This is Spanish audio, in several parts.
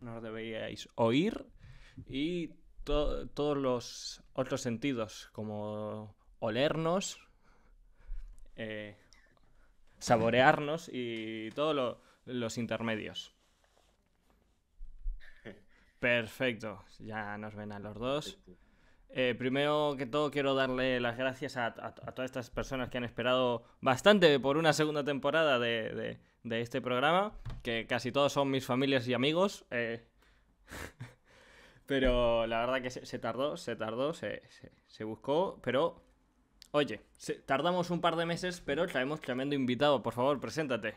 nos deberíais oír y todos los otros sentidos, como olernos, eh, saborearnos y todos los intermedios. Perfecto, ya nos ven a los dos. Eh, primero que todo quiero darle las gracias a, todas estas personas que han esperado bastante por una segunda temporada de, de este programa, que casi todos son mis familias y amigos. Eh, pero la verdad que se, tardó, se tardó, se, se, buscó, pero... Oye, tardamos un par de meses, pero traemos tremendo invitado. Por favor, preséntate.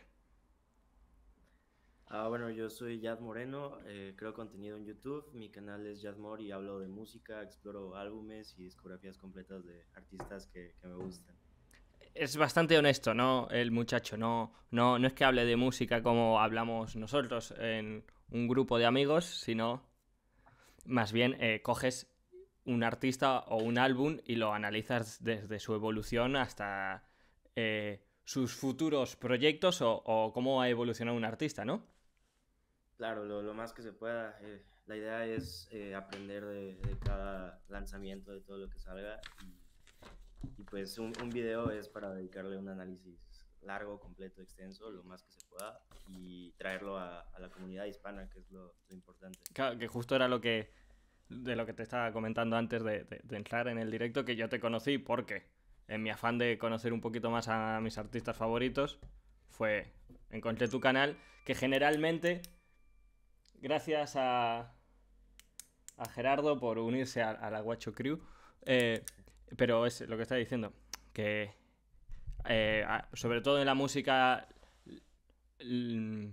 Ah, bueno, yo soy Yad Moreno, eh, creo contenido en YouTube, mi canal es Mor y hablo de música, exploro álbumes y discografías completas de artistas que me gustan es bastante honesto, ¿no? El muchacho no, no, no es que hable de música como hablamos nosotros en un grupo de amigos, sino más bien eh, coges un artista o un álbum y lo analizas desde su evolución hasta eh, sus futuros proyectos o, cómo ha evolucionado un artista, ¿no? Claro, lo, más que se pueda. Eh, la idea es aprender de, cada lanzamiento, de todo lo que salga. Y pues un, un video es para dedicarle un análisis largo, completo, extenso, lo más que se pueda y traerlo a, la comunidad hispana, que es lo, importante. Claro, que justo era lo que de lo que te estaba comentando antes de, entrar en el directo, que yo te conocí porque en mi afán de conocer un poquito más a mis artistas favoritos, fue encontré tu canal, que generalmente, gracias a, a Gerardo por unirse a, la Guacho Crew, eh, pero es lo que está diciendo, que eh, sobre todo en la música mm,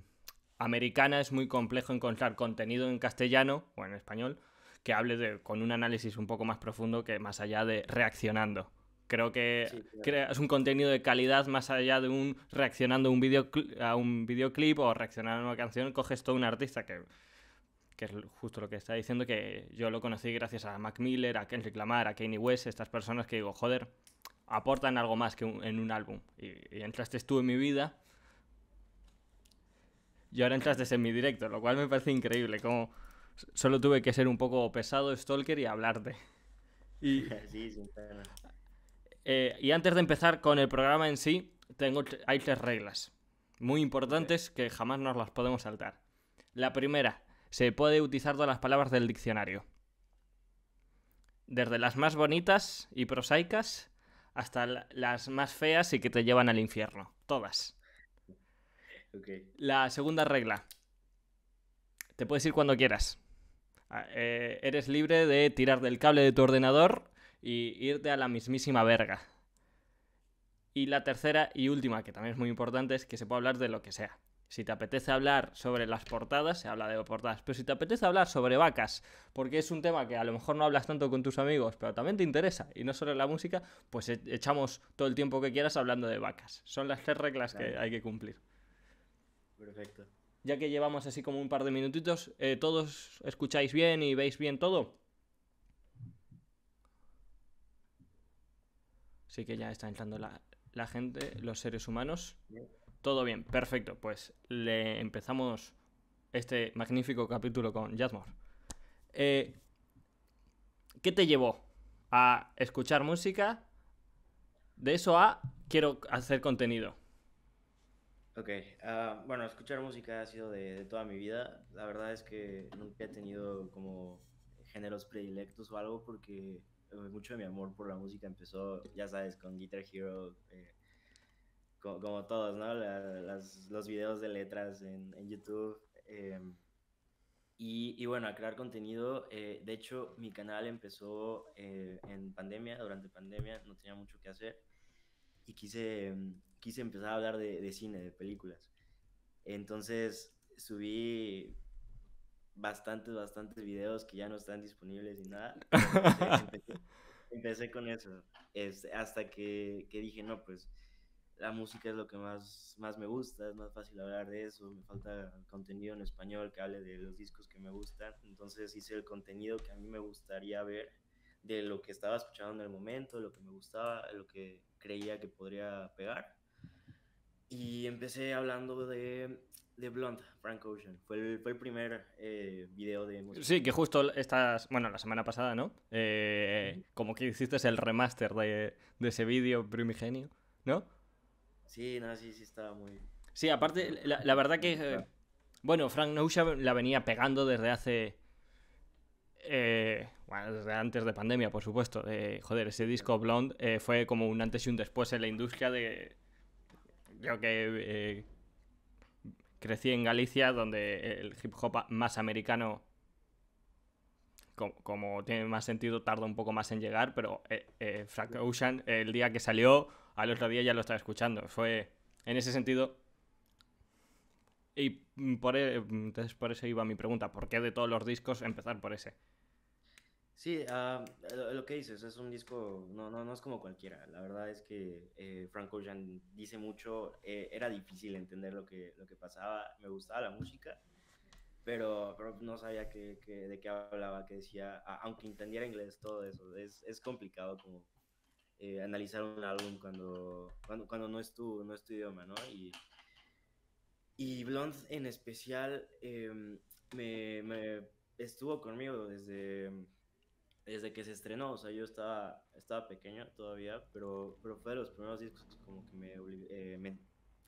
americana es muy complejo encontrar contenido en castellano o en español que hable de, con un análisis un poco más profundo que más allá de reaccionando. Creo que es un contenido de calidad más allá de un reaccionando un video, a un videoclip o reaccionando a una canción, coges todo un artista que que es justo lo que está diciendo, que yo lo conocí gracias a Mac Miller, a Kendrick Lamar, a Kanye West, estas personas que digo, joder, aportan algo más que en un álbum. Y, entraste tú en mi vida y ahora entraste en mi directo, lo cual me parece increíble, como solo tuve que ser un poco pesado, stalker y hablarte. Y, sí, eh, y antes de empezar con el programa en sí, tengo, hay tres reglas muy importantes que jamás nos las podemos saltar. La primera, se puede utilizar todas las palabras del diccionario. Desde las más bonitas y prosaicas hasta las más feas y que te llevan al infierno. Todas. La segunda regla. Te puedes ir cuando quieras. Ah, eh, eres libre de tirar del cable de tu ordenador y irte a la mismísima verga. Y la tercera y última, que también es muy importante, es que se puede hablar de lo que sea. Si te apetece hablar sobre las portadas, se habla de portadas, pero si te apetece hablar sobre vacas, porque es un tema que a lo mejor no hablas tanto con tus amigos, pero también te interesa, y no solo la música, pues e-, echamos todo el tiempo que quieras hablando de vacas. Son las tres reglas que hay que cumplir. Perfecto. Ya que llevamos así como un par de minutitos, eh, ¿todos escucháis bien y veis bien todo? Sí que ya está entrando la, gente, los seres humanos. Todo bien, perfecto. Pues le empezamos este magnífico capítulo con Jasmore. Eh, ¿Qué te llevó a escuchar música? De eso a quiero hacer contenido. Ok, ah, bueno, escuchar música ha sido de, toda mi vida. La verdad es que nunca he tenido como géneros predilectos o algo porque eh, mucho de mi amor por la música empezó, ya sabes, con Guitar Hero, eh, como, todos, ¿no? los videos de letras en, YouTube. Em, y, bueno, a crear contenido. Eh, de hecho, mi canal empezó eh, en pandemia, durante pandemia, no tenía mucho que hacer. Y quise, em, quise empezar a hablar de, cine, de películas. Entonces subí bastantes, bastantes videos que ya no están disponibles y nada. Este, empecé, con eso. Este, hasta que, que, dije, no, pues la música es lo que más, más me gusta, es más fácil hablar de eso, me falta contenido en español que hable de los discos que me gustan, entonces hice el contenido que a mí me gustaría ver de lo que estaba escuchando en el momento, lo que me gustaba, lo que creía que podría pegar. Y empecé hablando de, de Blunt, Frank Ocean. Fue el, fue el primer eh, video de música. Sí, que justo estás bueno, la semana pasada, ¿no? Eh, como que hiciste el remaster de, de ese vídeo primigenio, ¿no? Sí, no, sí, sí, estaba muy. Sí, aparte, la, verdad que. bueno, Frank Ocean la venía pegando desde hace. Eh, bueno, desde antes de pandemia, por supuesto. Eh, joder, ese disco Blonde eh, fue como un antes y un después en la industria de. Yo que. crecí en Galicia, donde el hip hop más americano. Como, tiene más sentido, tarda un poco más en llegar, pero Frank Ocean, el día que salió, al otro día ya lo estaba escuchando. Fue en ese sentido. Y por, e, entonces por eso iba mi pregunta. ¿Por qué de todos los discos empezar por ese? Sí, ah, lo que dices, es un disco, no, no, no es como cualquiera. La verdad es que Franco eh, Frank Ocean dice mucho, eh, era difícil entender lo que, que pasaba, me gustaba la música, pero, no sabía de qué hablaba, qué decía, aunque entendiera inglés, todo eso, es, es complicado como, eh, analizar un álbum cuando, cuando, cuando, no, es tu, no es tu idioma, ¿no? Y, y Blonde en especial em, me, me, estuvo conmigo desde, desde que se estrenó, o sea, yo estaba, estaba pequeño todavía, pero, pero fue de los primeros discos que como que me, eh, me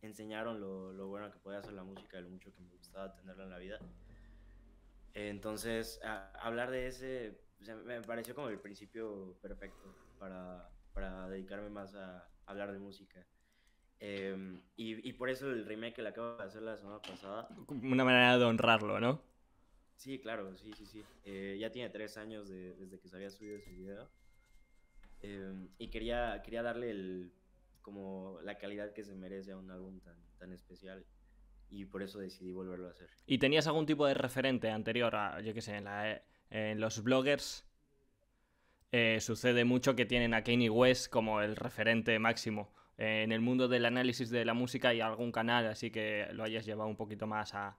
enseñaron lo, lo, bueno que podía hacer la música y lo mucho que me gustaba tenerla en la vida. Entonces, hablar de ese me pareció como el principio perfecto para, para dedicarme más a hablar de música. Em, y, por eso el remake que le acabo de hacer la semana pasada. Una manera de honrarlo, ¿no? Sí, claro, sí, sí, sí. Eh, ya tiene tres años desde que se había subido ese video. Em, y quería, quería darle el, como la calidad que se merece a un álbum tan, tan especial y por eso decidí volverlo a hacer. ¿Y tenías algún tipo de referente anterior a, yo qué sé, en los bloggers eh, sucede mucho que tienen a Kanye West como el referente máximo eh, en el mundo del análisis de la música y algún canal, así que lo hayas llevado un poquito más a...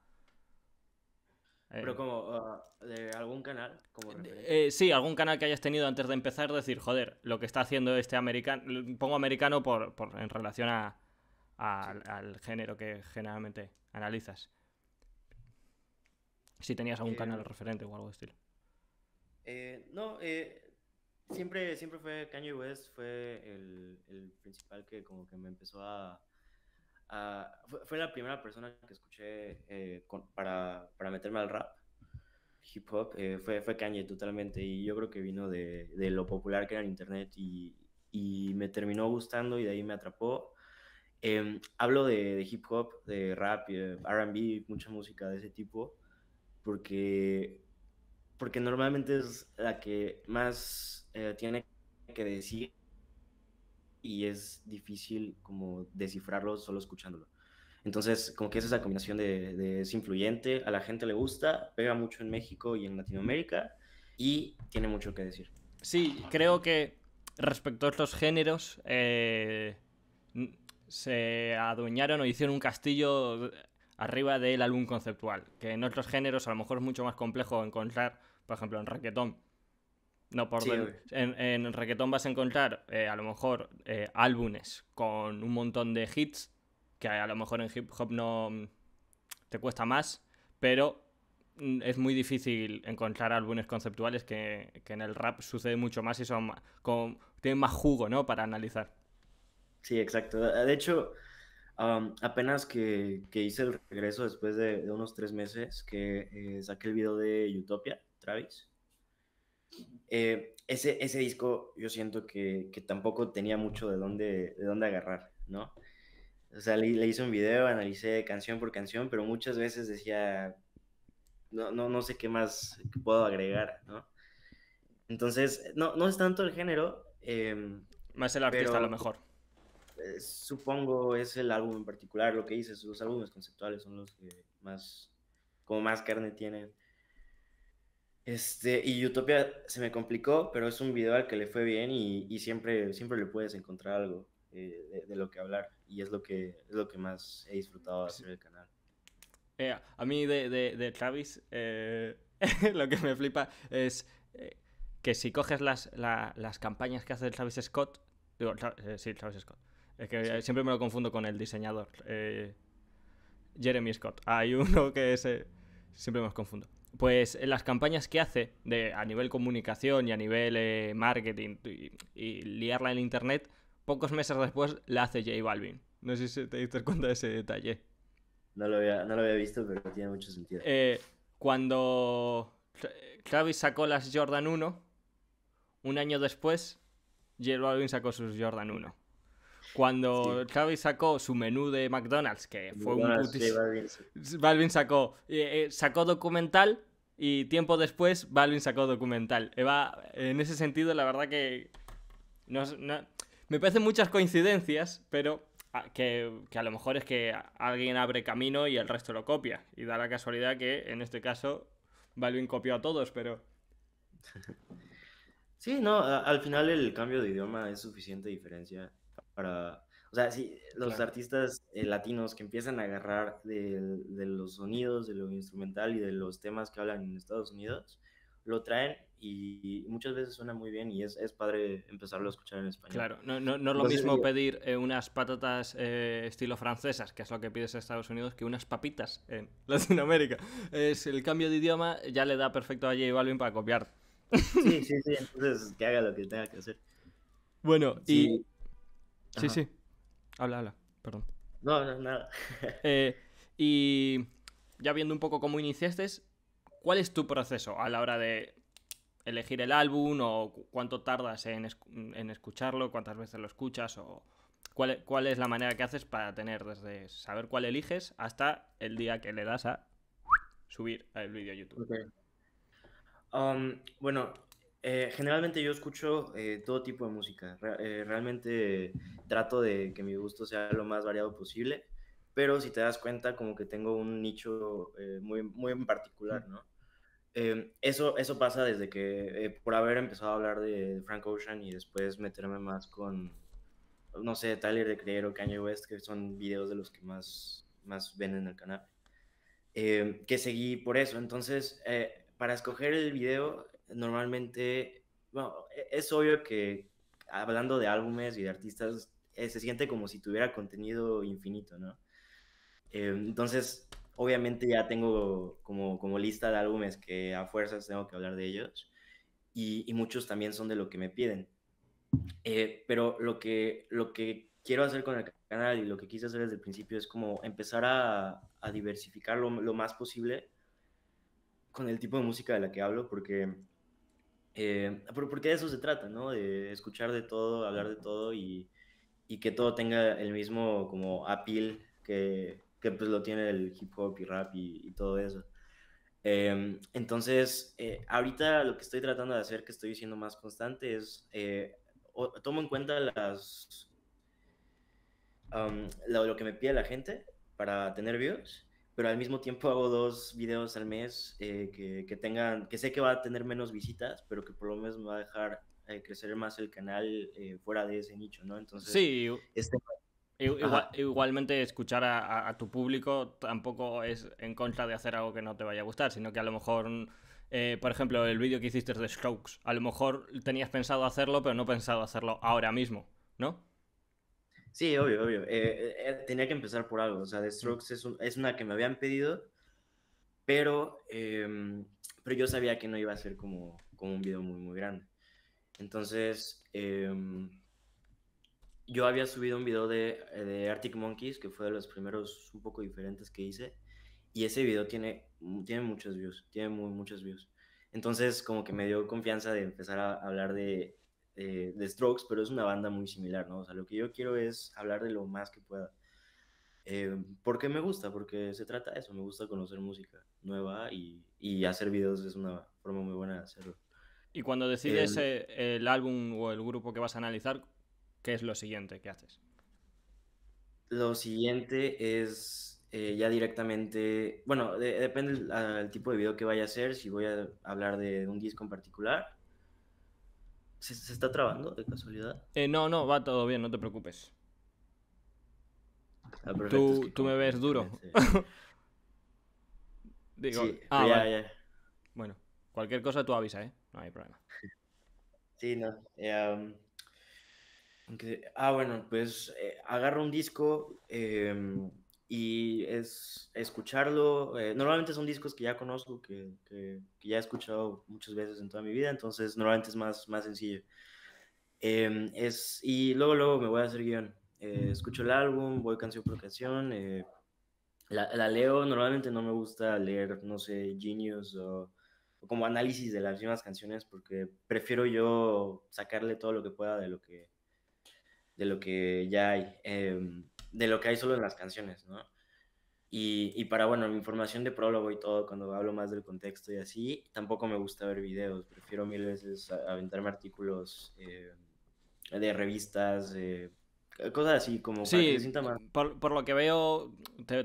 Eh, Pero como uh, de algún canal, como sí, algún canal que hayas tenido antes de empezar, decir, joder, lo que está haciendo este americano, pongo americano por, en relación a, al, género que generalmente analizas. Si tenías algún canal referente o algo de estilo. no, eh, Siempre, siempre fue Kanye West, fue el, el principal que como que me empezó a... fue, la primera persona que escuché eh, para, para, meterme al rap, hip hop, eh, fue, fue Kanye totalmente y yo creo que vino de, de lo popular que era en internet y, y, me terminó gustando y de ahí me atrapó. Em, hablo de, de, hip hop, de rap, RB, mucha música de ese tipo, porque, porque normalmente es la que más eh, tiene que decir y es difícil como descifrarlo solo escuchándolo. Entonces, como que es esa combinación de, es influyente, a la gente le gusta, pega mucho en México y en Latinoamérica y tiene mucho que decir. Sí, creo que respecto a estos géneros, eh, se adueñaron o hicieron un castillo arriba del álbum conceptual, que en otros géneros a lo mejor es mucho más complejo encontrar, por ejemplo, en reggaetón no, por en, en, reggaetón vas a encontrar eh, a lo mejor eh, álbumes con un montón de hits, que a lo mejor en hip hop no mm, te cuesta más, pero mm, es muy difícil encontrar álbumes conceptuales que, en el rap sucede mucho más y son con, tienen más jugo, ¿no? Para analizar. Sí, exacto. De hecho, apenas que, hice el regreso después de, unos tres meses que eh, saqué el video de Utopia, Travis eh, ese, ese disco yo siento que, tampoco tenía mucho de dónde, de agarrar, ¿no? O sea, le, hice un video, analicé canción por canción, pero muchas veces decía, no, no, no sé qué más puedo agregar, ¿no? Entonces, no, no es tanto el género. más em, el artista a lo mejor. Eh, supongo es el álbum en particular, lo que hice sus álbumes conceptuales son los que más, como más carne tienen. Este, y Utopia se me complicó, pero es un video al que le fue bien y, siempre, siempre le puedes encontrar algo eh, de, lo que hablar. Y es lo que, es lo que más he disfrutado de hacer el canal. Eh, a mí de, Travis eh, lo que me flipa es que si coges las, las campañas que hace Travis Scott, digo, sí, Travis Scott, es que siempre me lo confundo con el diseñador, Jeremy Scott. Hay uno que es, siempre me confundo pues eh, las campañas que hace de, a nivel comunicación y a nivel eh, marketing y, liarla en internet, pocos meses después la hace J Balvin. No sé si te diste cuenta de ese detalle. No lo había, visto, pero tiene mucho sentido. Eh, cuando Travis sacó las Jordan 1, un año después, J Balvin sacó sus Jordan 1. Cuando sí. sacó su menú de McDonald's, que fue un putis... Balvin. sacó, eh, eh, sacó documental y tiempo después Balvin sacó documental. Eva, eh, en ese sentido, la verdad que... Me parecen muchas coincidencias, pero ah, que, a lo mejor es que alguien abre camino y el resto lo copia. Y da la casualidad que en este caso Balvin copió a todos, pero... Sí, no, al final el cambio de idioma es suficiente diferencia para... O sea, si los artistas eh, latinos que empiezan a agarrar de, de, los sonidos, de lo instrumental y de los temas que hablan en Estados Unidos, lo traen y muchas veces suena muy bien y es, es padre empezarlo a escuchar en español. Claro, no, no, no es lo mismo pedir eh, unas patatas eh, estilo francesas, que es lo que pides en Estados Unidos, que unas papitas en Latinoamérica. Es el cambio de idioma ya le da perfecto a J Balvin para copiar. Sí, sí, sí, entonces que haga lo que tenga que hacer. Bueno, sí. y Sí, sí. Habla, habla, perdón. No, no, nada. Eh, y ya viendo un poco cómo iniciaste, ¿cuál es tu proceso a la hora de elegir el álbum o cuánto tardas en, escucharlo, cuántas veces lo escuchas o e-, cuál, es la manera que haces para tener desde saber cuál eliges hasta el día que le das a subir el vídeo a YouTube? Um, bueno, eh, generalmente yo escucho eh, todo tipo de música. Eh, realmente trato de que mi gusto sea lo más variado posible, pero si te das cuenta, como que tengo un nicho muy, muy en particular, ¿no? eso, eso pasa desde que, por haber empezado a hablar de Frank Ocean y después meterme más con, no sé, Tyler de Creer o Kanye West, que son videos de los que más, más ven en el canal, que seguí por eso. Entonces, para escoger el video normalmente, bueno, e, es obvio que hablando de álbumes y de artistas, eh, se siente como si tuviera contenido infinito, ¿no? Eh, entonces, obviamente ya tengo como, como lista de álbumes que a fuerzas tengo que hablar de ellos y, muchos también son de lo que me piden. Eh, pero lo que, lo que quiero hacer con el canal y lo que quise hacer desde el principio es como empezar a, a diversificar lo, lo, más posible con el tipo de música de la que hablo, porque eh, porque de eso se trata, ¿no? De escuchar de todo, hablar de todo y, que todo tenga el mismo como appeal que, pues lo tiene el hip hop y rap y, todo eso. Em, entonces, eh, ahorita lo que estoy tratando de hacer, que estoy siendo más constante, es eh, tomo en cuenta las lo, lo, que me pide la gente para tener views pero al mismo tiempo hago dos videos al mes eh, que, tengan, que sé que va a tener menos visitas, pero que por lo menos me va a dejar eh, crecer más el canal eh, fuera de ese nicho, ¿no? Entonces, sí, igualmente escuchar a, tu público tampoco es en contra de hacer algo que no te vaya a gustar, sino que a lo mejor... Mm, por ejemplo, el vídeo que hiciste de Strokes, a lo mejor tenías pensado hacerlo, pero no pensado hacerlo ahora mismo, ¿no? Sí, obvio, obvio. Eh, eh, eh, tenía que empezar por algo. O sea, The Strokes es, una que me habían pedido, pero, em, pero yo sabía que no iba a ser como, como un video muy, muy grande. Entonces, em, yo había subido un video de, de, Arctic Monkeys, que fue de los primeros un poco diferentes que hice, y ese video tiene, mm, tiene muchos views, tiene muy, muchos views. Entonces, como que me dio confianza de empezar a hablar de, eh, de Strokes, pero es una banda muy similar, ¿no? O sea, lo que yo quiero es hablar de lo más que pueda. Eh, porque me gusta, porque se trata de eso, me gusta conocer música nueva y, y hacer videos es una forma muy buena de hacerlo. Y cuando decides el, eh, álbum o el grupo que vas a analizar, ¿qué es lo siguiente que haces? Lo siguiente es eh, ya directamente, bueno, depende del tipo de video que vaya a hacer, si voy a hablar de un disco en particular ¿Se, está trabando de casualidad? Eh, no, no, va todo bien, no te preocupes. Ah, tú, me ves duro. Digo, ah, ya, ya. Bueno, cualquier cosa tú avisa, ¿eh? No hay problema. Sí, no. Eh, ah, bueno, pues eh, agarro un disco. Em, y es escucharlo. Eh, normalmente son discos que ya conozco, que, ya he escuchado muchas veces en toda mi vida, entonces normalmente es más, más sencillo. Em, es, y luego, luego me voy a hacer guión. Eh, escucho el álbum, voy canción por canción. Eh, la, leo, normalmente no me gusta leer, no sé, Genius o, como análisis de las mismas canciones, porque prefiero yo sacarle todo lo que pueda de lo que, de lo que ya hay em, de lo que hay solo en las canciones, ¿no? Y, para, bueno, información de prólogo y todo, cuando hablo más del contexto y así, tampoco me gusta ver videos, prefiero mil veces aventarme artículos eh, de revistas, eh, cosas así, como Por, lo que veo,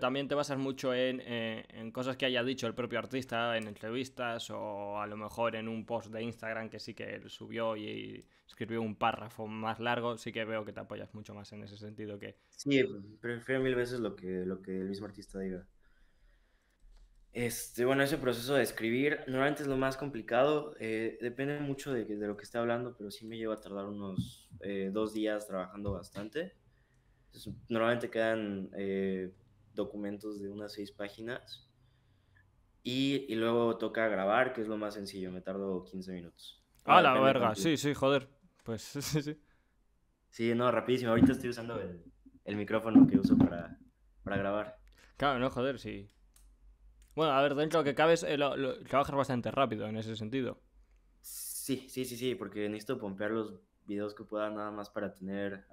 también te basas mucho en, eh, en, cosas que haya dicho el propio artista en entrevistas o a lo mejor en un post de Instagram que sí que él subió y, escribió un párrafo más largo. Sí que veo que te apoyas mucho más en ese sentido que. Sí, prefiero mil veces lo que, lo que el mismo artista diga. Este, bueno, ese proceso de escribir normalmente es lo más complicado, eh, depende mucho de, de, lo que esté hablando, pero sí me lleva a tardar unos eh, dos días trabajando bastante. normalmente quedan eh, documentos de unas seis páginas y, y, luego toca grabar, que es lo más sencillo, me tardo 15 minutos. Ah, la verga, sí, sí, joder. Pues sí, sí. Sí, no, rapidísimo, ahorita estoy usando el, el micrófono que uso para, para grabar. Claro, no, joder, sí. Bueno, a ver, dentro de lo que cabes, es eh, lo, trabajas bastante rápido en ese sentido. Sí, sí, sí, sí, porque necesito pompear los videos que pueda nada más para tener,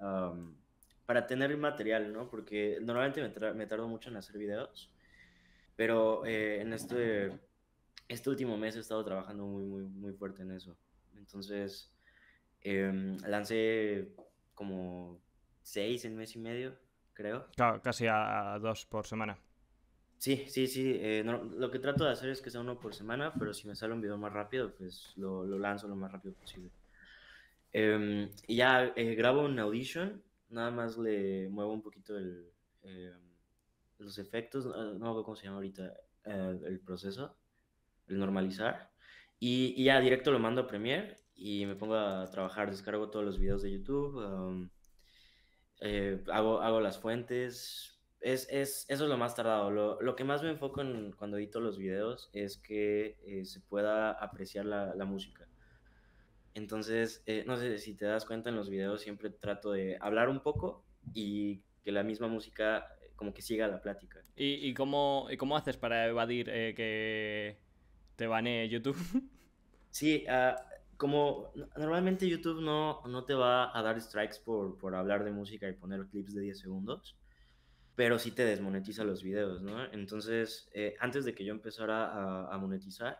para tener material, ¿no? Porque normalmente me, tardo mucho en hacer videos, pero eh, en este, este último mes he estado trabajando muy, muy, muy fuerte en eso. Entonces, em, lancé como seis en mes y medio, creo. Claro, casi a dos por semana. Sí, sí, sí. Eh, lo que trato de hacer es que sea uno por semana, pero si me sale un video más rápido, pues lo, lanzo lo más rápido posible. Em, y ya eh, grabo un audition, nada más le muevo un poquito eh, los efectos, ah, no, no cómo se llama ahorita el proceso, el normalizar. Y, ya directo lo mando a Premiere y me pongo a trabajar, descargo todos los videos de YouTube, hago, hago las fuentes, es, eso es lo más tardado. Lo, que más me enfoco en, cuando edito los videos es que eh, se pueda apreciar la, música. Entonces, eh, no sé si te das cuenta en los videos, siempre trato de hablar un poco y que la misma música eh, como que siga la plática. ¿Y, y cómo, haces para evadir que te banee YouTube? sí, ah, como normalmente YouTube no, te va a dar strikes por, por hablar de música y poner clips de 10 segundos pero sí te desmonetiza los videos, ¿no? Entonces, eh, antes de que yo empezara a, monetizar,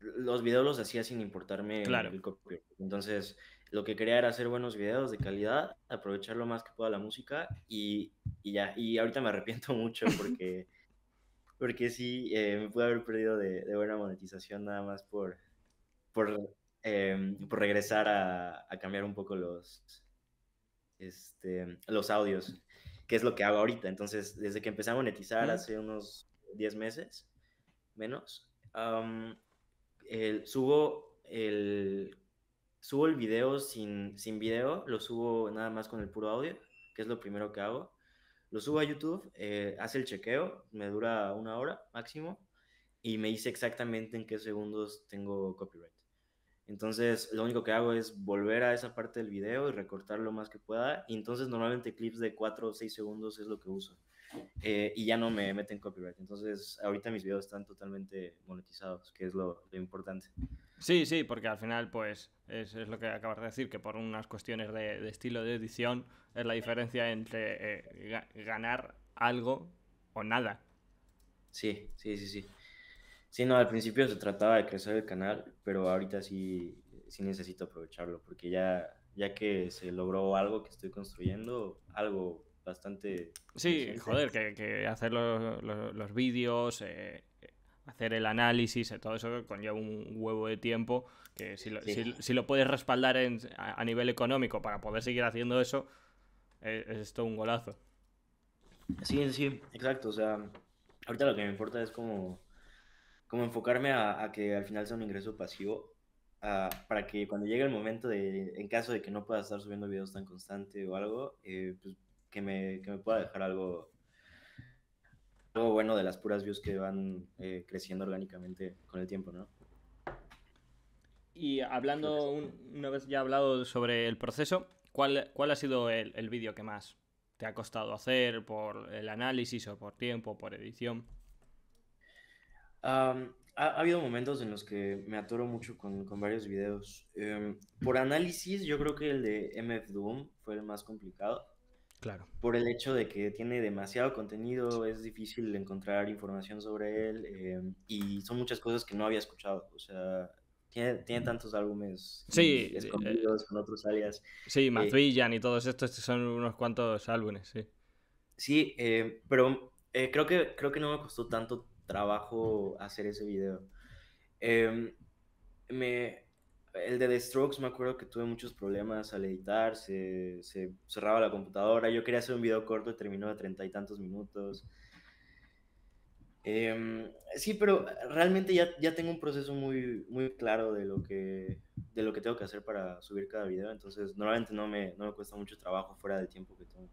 los videos los hacía sin importarme el copyright. Entonces, lo que quería era hacer buenos videos de calidad, aprovechar lo más que pueda la música y, ya. Y ahorita me arrepiento mucho porque, porque sí, eh, me pude haber perdido de, buena monetización nada más por, por, em, regresar a cambiar un poco los, este, los audios, que es lo que hago ahorita. Entonces, desde que empecé a monetizar hace unos 10 meses, menos, subo el subo el video sin, sin video, lo subo nada más con el puro audio, que es lo primero que hago. Lo subo a YouTube, eh, hace el chequeo, me dura una hora máximo, y me dice exactamente en qué segundos tengo copyright. Entonces, lo único que hago es volver a esa parte del video y recortar lo más que pueda. Y entonces, normalmente clips de 4 o 6 segundos es lo que uso. Eh, y ya no me meten copyright. Entonces, ahorita mis videos están totalmente monetizados, que es lo, importante. Sí, sí, porque al final, pues, es, lo que acabas de decir, que por unas cuestiones de, estilo de edición es la diferencia entre eh, ganar algo o nada. Sí, sí, sí, sí. Sí, no, al principio se trataba de crecer el canal, pero ahorita sí, sí necesito aprovecharlo, porque ya, ya que se logró algo que estoy construyendo, algo bastante... Sí, joder, que, hacer los, vídeos, eh, eh, hacer el análisis, eh, todo eso conlleva un huevo de tiempo, que si lo, si, lo puedes respaldar a, nivel económico para poder seguir haciendo eso, es todo un golazo. Sí, sí, exacto. O sea, ahorita lo que me importa es como como enfocarme a, que al final sea un ingreso pasivo, para que cuando llegue el momento de, en caso de que no pueda estar subiendo videos tan constante o algo, eh, pues, que me, pueda dejar algo, algo bueno de las puras views que van eh, creciendo orgánicamente con el tiempo, ¿no? Y hablando, una vez ya hablado sobre el proceso, ¿cuál, ha sido el, el vídeo que más te ha costado hacer por el análisis o por tiempo, por edición? ha, habido momentos en los que me atoro mucho con, varios videos. Em, por análisis, yo creo que el de MF Doom fue el más complicado. Claro. Por el hecho de que tiene demasiado contenido, es difícil encontrar información sobre él em, y son muchas cosas que no había escuchado. O sea, tiene, tiene tantos álbumes sí, eh, escondidos con otros alias. Sí, eh, Matt y todos estos son unos cuantos álbumes, sí. Sí, eh, pero creo, que, creo que no me costó tanto trabajo hacer ese video. Em, me, el de The Strokes me acuerdo que tuve muchos problemas al editar, se, cerraba la computadora, yo quería hacer un video corto y terminó de treinta y tantos minutos. Em, sí, pero realmente ya, tengo un proceso muy, muy claro de lo, que, de lo que tengo que hacer para subir cada video, entonces normalmente no me, no me cuesta mucho trabajo fuera del tiempo que tengo.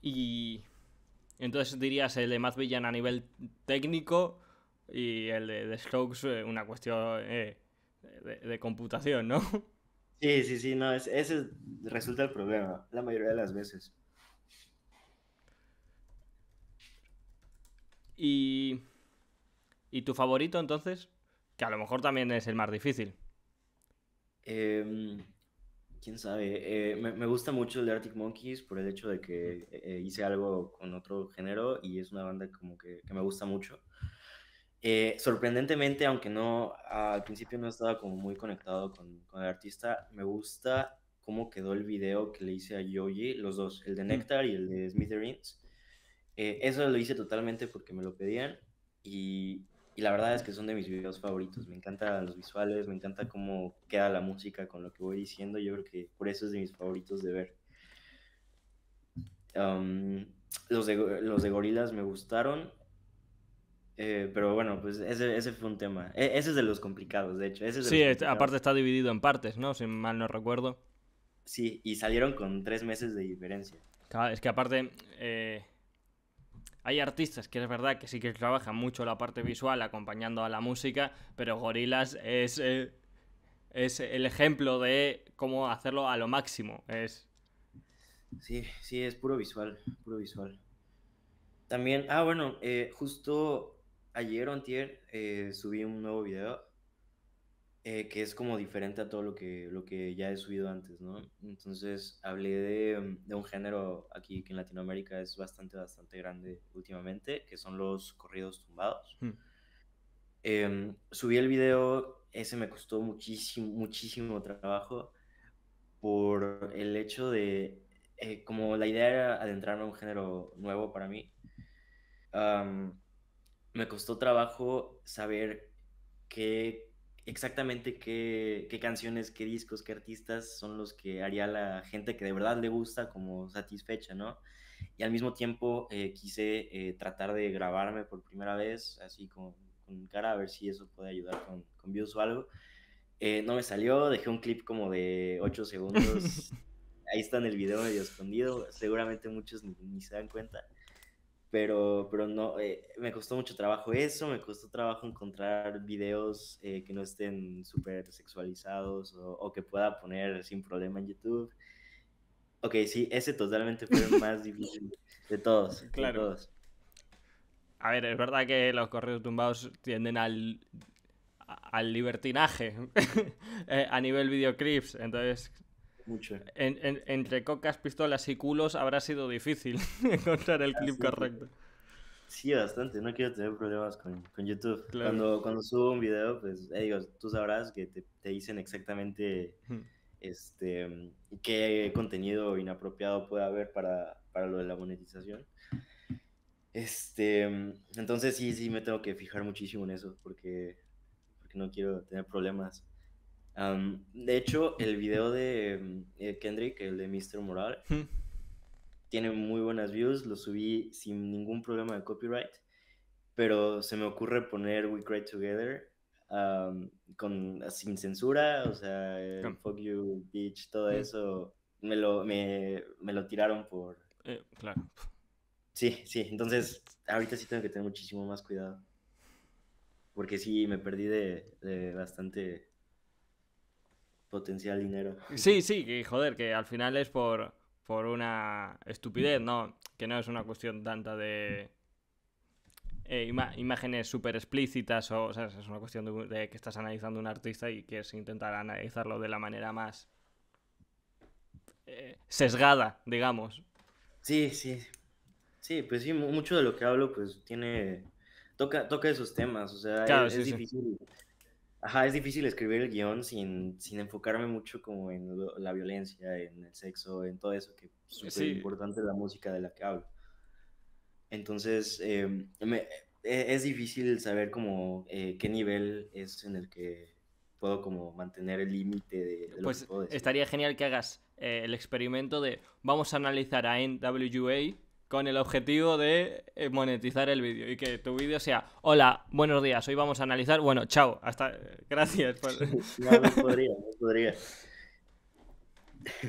Y entonces dirías el de Matt Villan a nivel técnico y el de, Stokes eh, una cuestión eh, de, computación, ¿no? Sí, sí, sí, no, ese resulta el problema la mayoría de las veces. Y, ¿Y tu favorito entonces? Que a lo mejor también es el más difícil. Em, quién sabe. Eh, me, gusta mucho el de Arctic Monkeys por el hecho de que eh, hice algo con otro género y es una banda como que, que me gusta mucho. Eh, sorprendentemente, aunque no al principio no estaba como muy conectado con, con, el artista, me gusta cómo quedó el video que le hice a Yoji, los dos, el de Nectar y el de Smithereens. eso lo hice totalmente porque me lo pedían y y la verdad es que son de mis videos favoritos. Me encantan los visuales, me encanta cómo queda la música con lo que voy diciendo. Yo creo que por eso es de mis favoritos de ver. los, de, los de gorilas me gustaron. Eh, pero bueno, pues ese, ese fue un tema. E, ese es de los complicados, de hecho. sí, este, aparte está dividido en partes, ¿no? Si mal no recuerdo. Sí, y salieron con tres meses de diferencia. es que aparte, eh, hay artistas que es verdad que sí que trabajan mucho la parte visual acompañando a la música, pero Gorilas es, eh, es el ejemplo de cómo hacerlo a lo máximo. Es... Sí, sí, es puro visual, puro visual. También, ah, bueno, eh, justo ayer o antier eh, subí un nuevo video eh, que es como diferente a todo lo que, lo que ya he subido antes, ¿no? Entonces hablé mm, de, un género aquí que en Latinoamérica es bastante, bastante grande últimamente, que son los corridos tumbados. Em, subí el video, ese me costó muchísimo, muchísimo trabajo por el hecho de, eh, como la idea era adentrarme a un género nuevo para mí, me costó trabajo saber qué exactamente qué, canciones, qué discos, qué artistas son los que haría la gente que de verdad le gusta como satisfecha, ¿no? Y al mismo tiempo eh, quise eh, tratar de grabarme por primera vez, así con, con cara, a ver si eso puede ayudar con, con views o algo. Eh, no me salió, dejé un clip como de 8 segundos. Ahí está en el video medio escondido, seguramente muchos ni, ni se dan cuenta pero, pero no, eh, me costó mucho trabajo eso, me costó trabajo encontrar videos eh, que no estén súper sexualizados o, que pueda poner sin problema en YouTube. Ok, sí, ese totalmente fue el más difícil de todos. Claro. A ver, es verdad que los correos tumbados tienden al, al libertinaje eh, a nivel videoclips, entonces mucho. entre cocas, pistolas y culos habrá sido difícil encontrar el ah, clip correcto. Sí, bastante. No quiero tener problemas con, YouTube. Cuando, cuando subo un video, pues eh, tú sabrás que te, dicen exactamente este, qué contenido inapropiado puede haber para, lo de la monetización. Este, entonces sí, sí me tengo que fijar muchísimo en eso porque, porque no quiero tener problemas de hecho, el video de mm, eh, Kendrick, el de Mr. Moral, tiene muy buenas views, lo subí sin ningún problema de copyright, pero se me ocurre poner We Cry Together con, sin censura, o sea, eh, Fuck You Bitch, todo eso, me lo, me, me lo tiraron por... Eh, claro. Sí, sí, entonces ahorita sí tengo que tener muchísimo más cuidado, porque sí, me perdí de bastante potencial dinero. Sí, sí, que joder, que al final es por, por una estupidez, ¿no? Que no es una cuestión tanta de eh, imágenes súper explícitas o, o sea, es una cuestión de, que estás analizando un artista y que se analizarlo de la manera más eh, sesgada, digamos. Sí, sí. Sí, pues sí, mucho de lo que hablo pues tiene... Toca, toca esos temas, o sea, es, difícil Ajá, es difícil escribir el guión sin, sin enfocarme mucho como en la violencia, en el sexo, en todo eso, que es eh, súper importante la música de la que hablo. Entonces, em, me, eh, es difícil saber como eh, qué nivel es en el que puedo como mantener el límite de, Pues que puedo decir. estaría genial que hagas el experimento de vamos a analizar a NWA con el objetivo de eh, monetizar el vídeo y que tu vídeo sea, hola, buenos días, hoy vamos a analizar, bueno, chao, hasta, eh, gracias. No, no podría, no podría.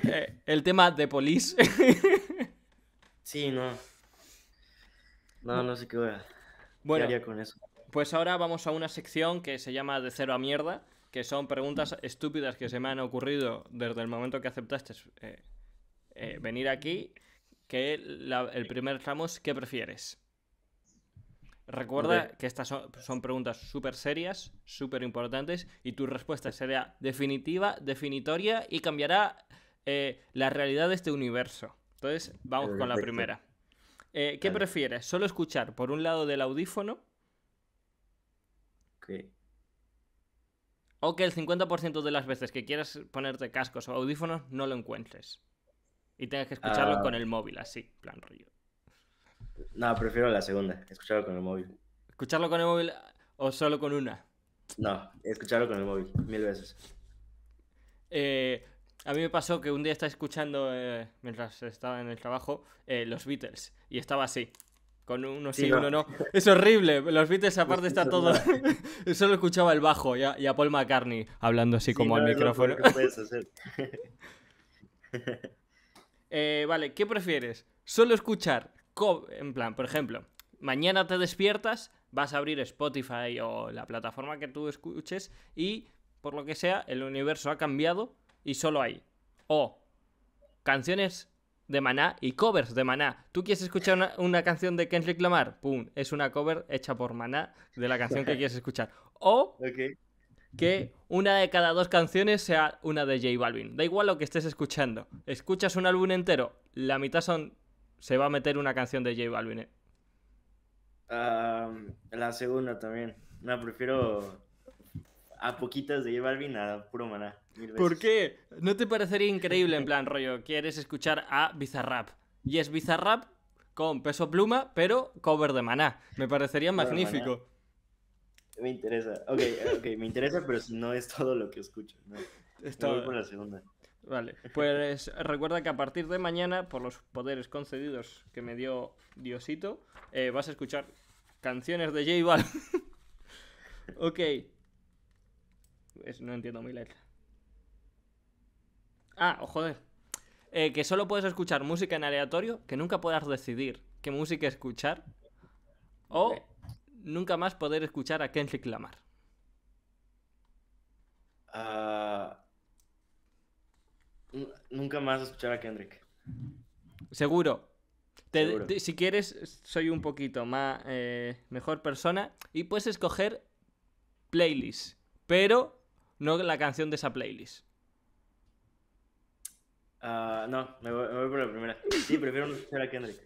Eh, el tema de polis. Sí, no. No, no sé qué voy a... Bueno, con eso? pues ahora vamos a una sección que se llama de cero a mierda, que son preguntas estúpidas que se me han ocurrido desde el momento que aceptaste venir aquí que el primer tramo ¿qué prefieres? Recuerda que estas son, preguntas súper serias, súper importantes, y tu respuesta será definitiva, definitoria y cambiará eh, la realidad de este universo. Entonces, vamos con la primera. Eh, ¿Qué prefieres? ¿Solo escuchar por un lado del audífono? O que el 50% de las veces que quieras ponerte cascos o audífonos no lo encuentres. Y tengas que escucharlo ah. con el móvil, así, plan rollo. No, prefiero la segunda, escucharlo con el móvil. ¿Escucharlo con el móvil o solo con una? No, escucharlo con el móvil, mil veces. Eh, a mí me pasó que un día estaba escuchando, eh, mientras estaba en el trabajo, eh, los Beatles. Y estaba así. Con uno sí, uno no. Es horrible. Los Beatles, aparte, está todo. Solo escuchaba el bajo y a, Paul McCartney hablando así como al micrófono. puedes hacer. Eh, vale, ¿qué prefieres? Solo escuchar, en plan, por ejemplo, mañana te despiertas, vas a abrir Spotify o la plataforma que tú escuches y, por lo que sea, el universo ha cambiado y solo hay. O canciones de Maná y covers de Maná. ¿Tú quieres escuchar una, canción de Kendrick Lamar? ¡Pum! Es una cover hecha por Maná de la canción que quieres escuchar. O que una de cada dos canciones sea una de J Balvin. Da igual lo que estés escuchando. Escuchas un álbum entero, la mitad son. Se va a meter una canción de J Balvin, ¿eh? ah, la segunda también. No, prefiero a poquitas de J Balvin a puro maná. ¿Por qué? ¿No te parecería increíble en plan rollo? Quieres escuchar a Bizarrap. Y es Bizarrap con peso pluma, pero cover de maná. Me parecería magnífico. Me interesa. Ok, ok, me interesa, pero no es todo lo que escucho. Es segunda. Vale, pues recuerda que a partir de mañana, por los poderes concedidos que me dio Diosito, eh, vas a escuchar canciones de J Balvin. ok. no entiendo mi letra. Ah, oh, joder. Eh, que solo puedes escuchar música en aleatorio, que nunca puedas decidir qué música escuchar. O eh, nunca más poder escuchar a Kendrick Lamar? Ah, nunca más escuchar a Kendrick. Seguro. si quieres, soy un poquito más eh, mejor persona y puedes escoger playlist, pero no la canción de esa playlist. Ah, no, me voy, por la primera. Sí, prefiero escuchar a Kendrick.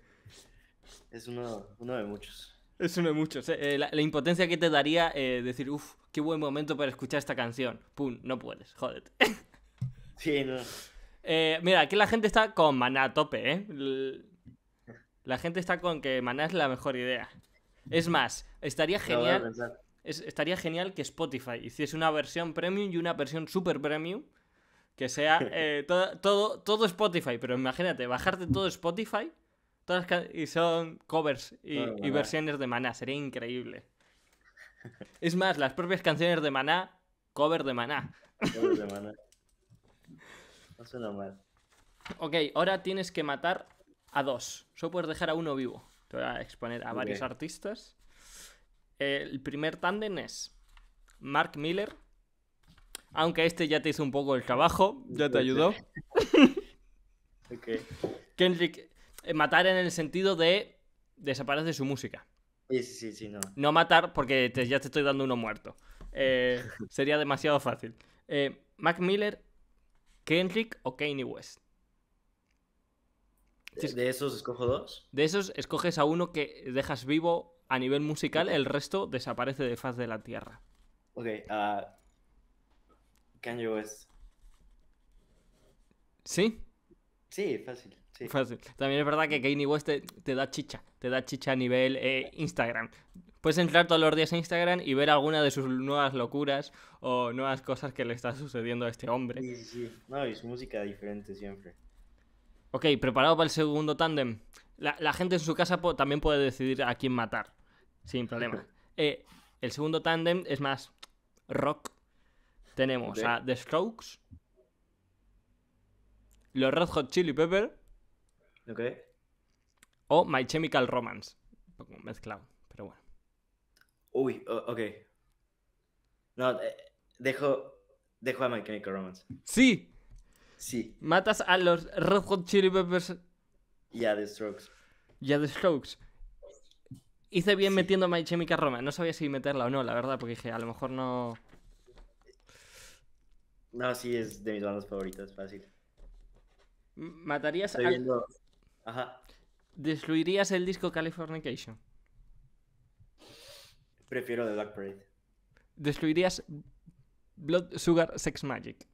Es uno de muchos. Es uno de muchos. Eh, la, impotencia que te daría eh, decir, uff, qué buen momento para escuchar esta canción. Pum, no puedes, jódete. Sí, no. Eh, mira, aquí la gente está con Maná a tope, ¿eh? La gente está con que Maná es la mejor idea. Es más, estaría genial. Es, estaría genial que Spotify hiciese una versión premium y una versión super premium. Que sea todo, todo Spotify, pero imagínate, bajarte todo Spotify y son covers y, versiones de Maná. Sería increíble. Es más, las propias canciones de Maná, cover de Maná. Cover de Maná. No suena mal. Ok, ahora tienes que matar a dos. Solo puedes dejar a uno vivo. Te voy a exponer a varios artistas. El primer tándem es Mark Miller. Aunque este ya te hizo un poco el trabajo, ya te ayudó. ok. Kendrick eh, matar en el sentido de Desaparece su música. Sí, sí, sí, no. No matar porque ya te estoy dando uno muerto. Eh, sería demasiado fácil. Eh, Mac Miller, Kendrick o Kanye West. ¿De, esos escojo dos? De esos escoges a uno que dejas vivo a nivel musical, el resto desaparece de faz de la tierra. Ok, ah, Kanye West. ¿Sí? Sí, fácil. También es verdad que Kanye West te, da chicha, te da chicha a nivel eh, Instagram. Puedes entrar todos los días a Instagram y ver alguna de sus nuevas locuras o nuevas cosas que le está sucediendo a este hombre. Sí, sí, No, y su música diferente siempre. Ok, preparado para el segundo tándem. La, gente en su casa también puede decidir a quién matar, sin problema. Eh, el segundo tándem es más rock. Tenemos a The Strokes, los Red Hot Chili Peppers Okay. O My Chemical Romance. mezclado, pero bueno. Uy, ok. No, eh, dejo, dejo a My Chemical Romance. Sí. Sí. Matas a los Red Hot Chili Peppers. Y a The Strokes. Y a The Strokes. Hice bien metiendo My Chemical Romance. No sabía si meterla o no, la verdad, porque dije, a lo mejor no... No, sí, es de mis bandas favoritas, fácil. ¿Matarías a... Ajá. ¿Destruirías el disco Californication? Prefiero The Black Parade. ¿Destruirías Blood Sugar Sex Magic?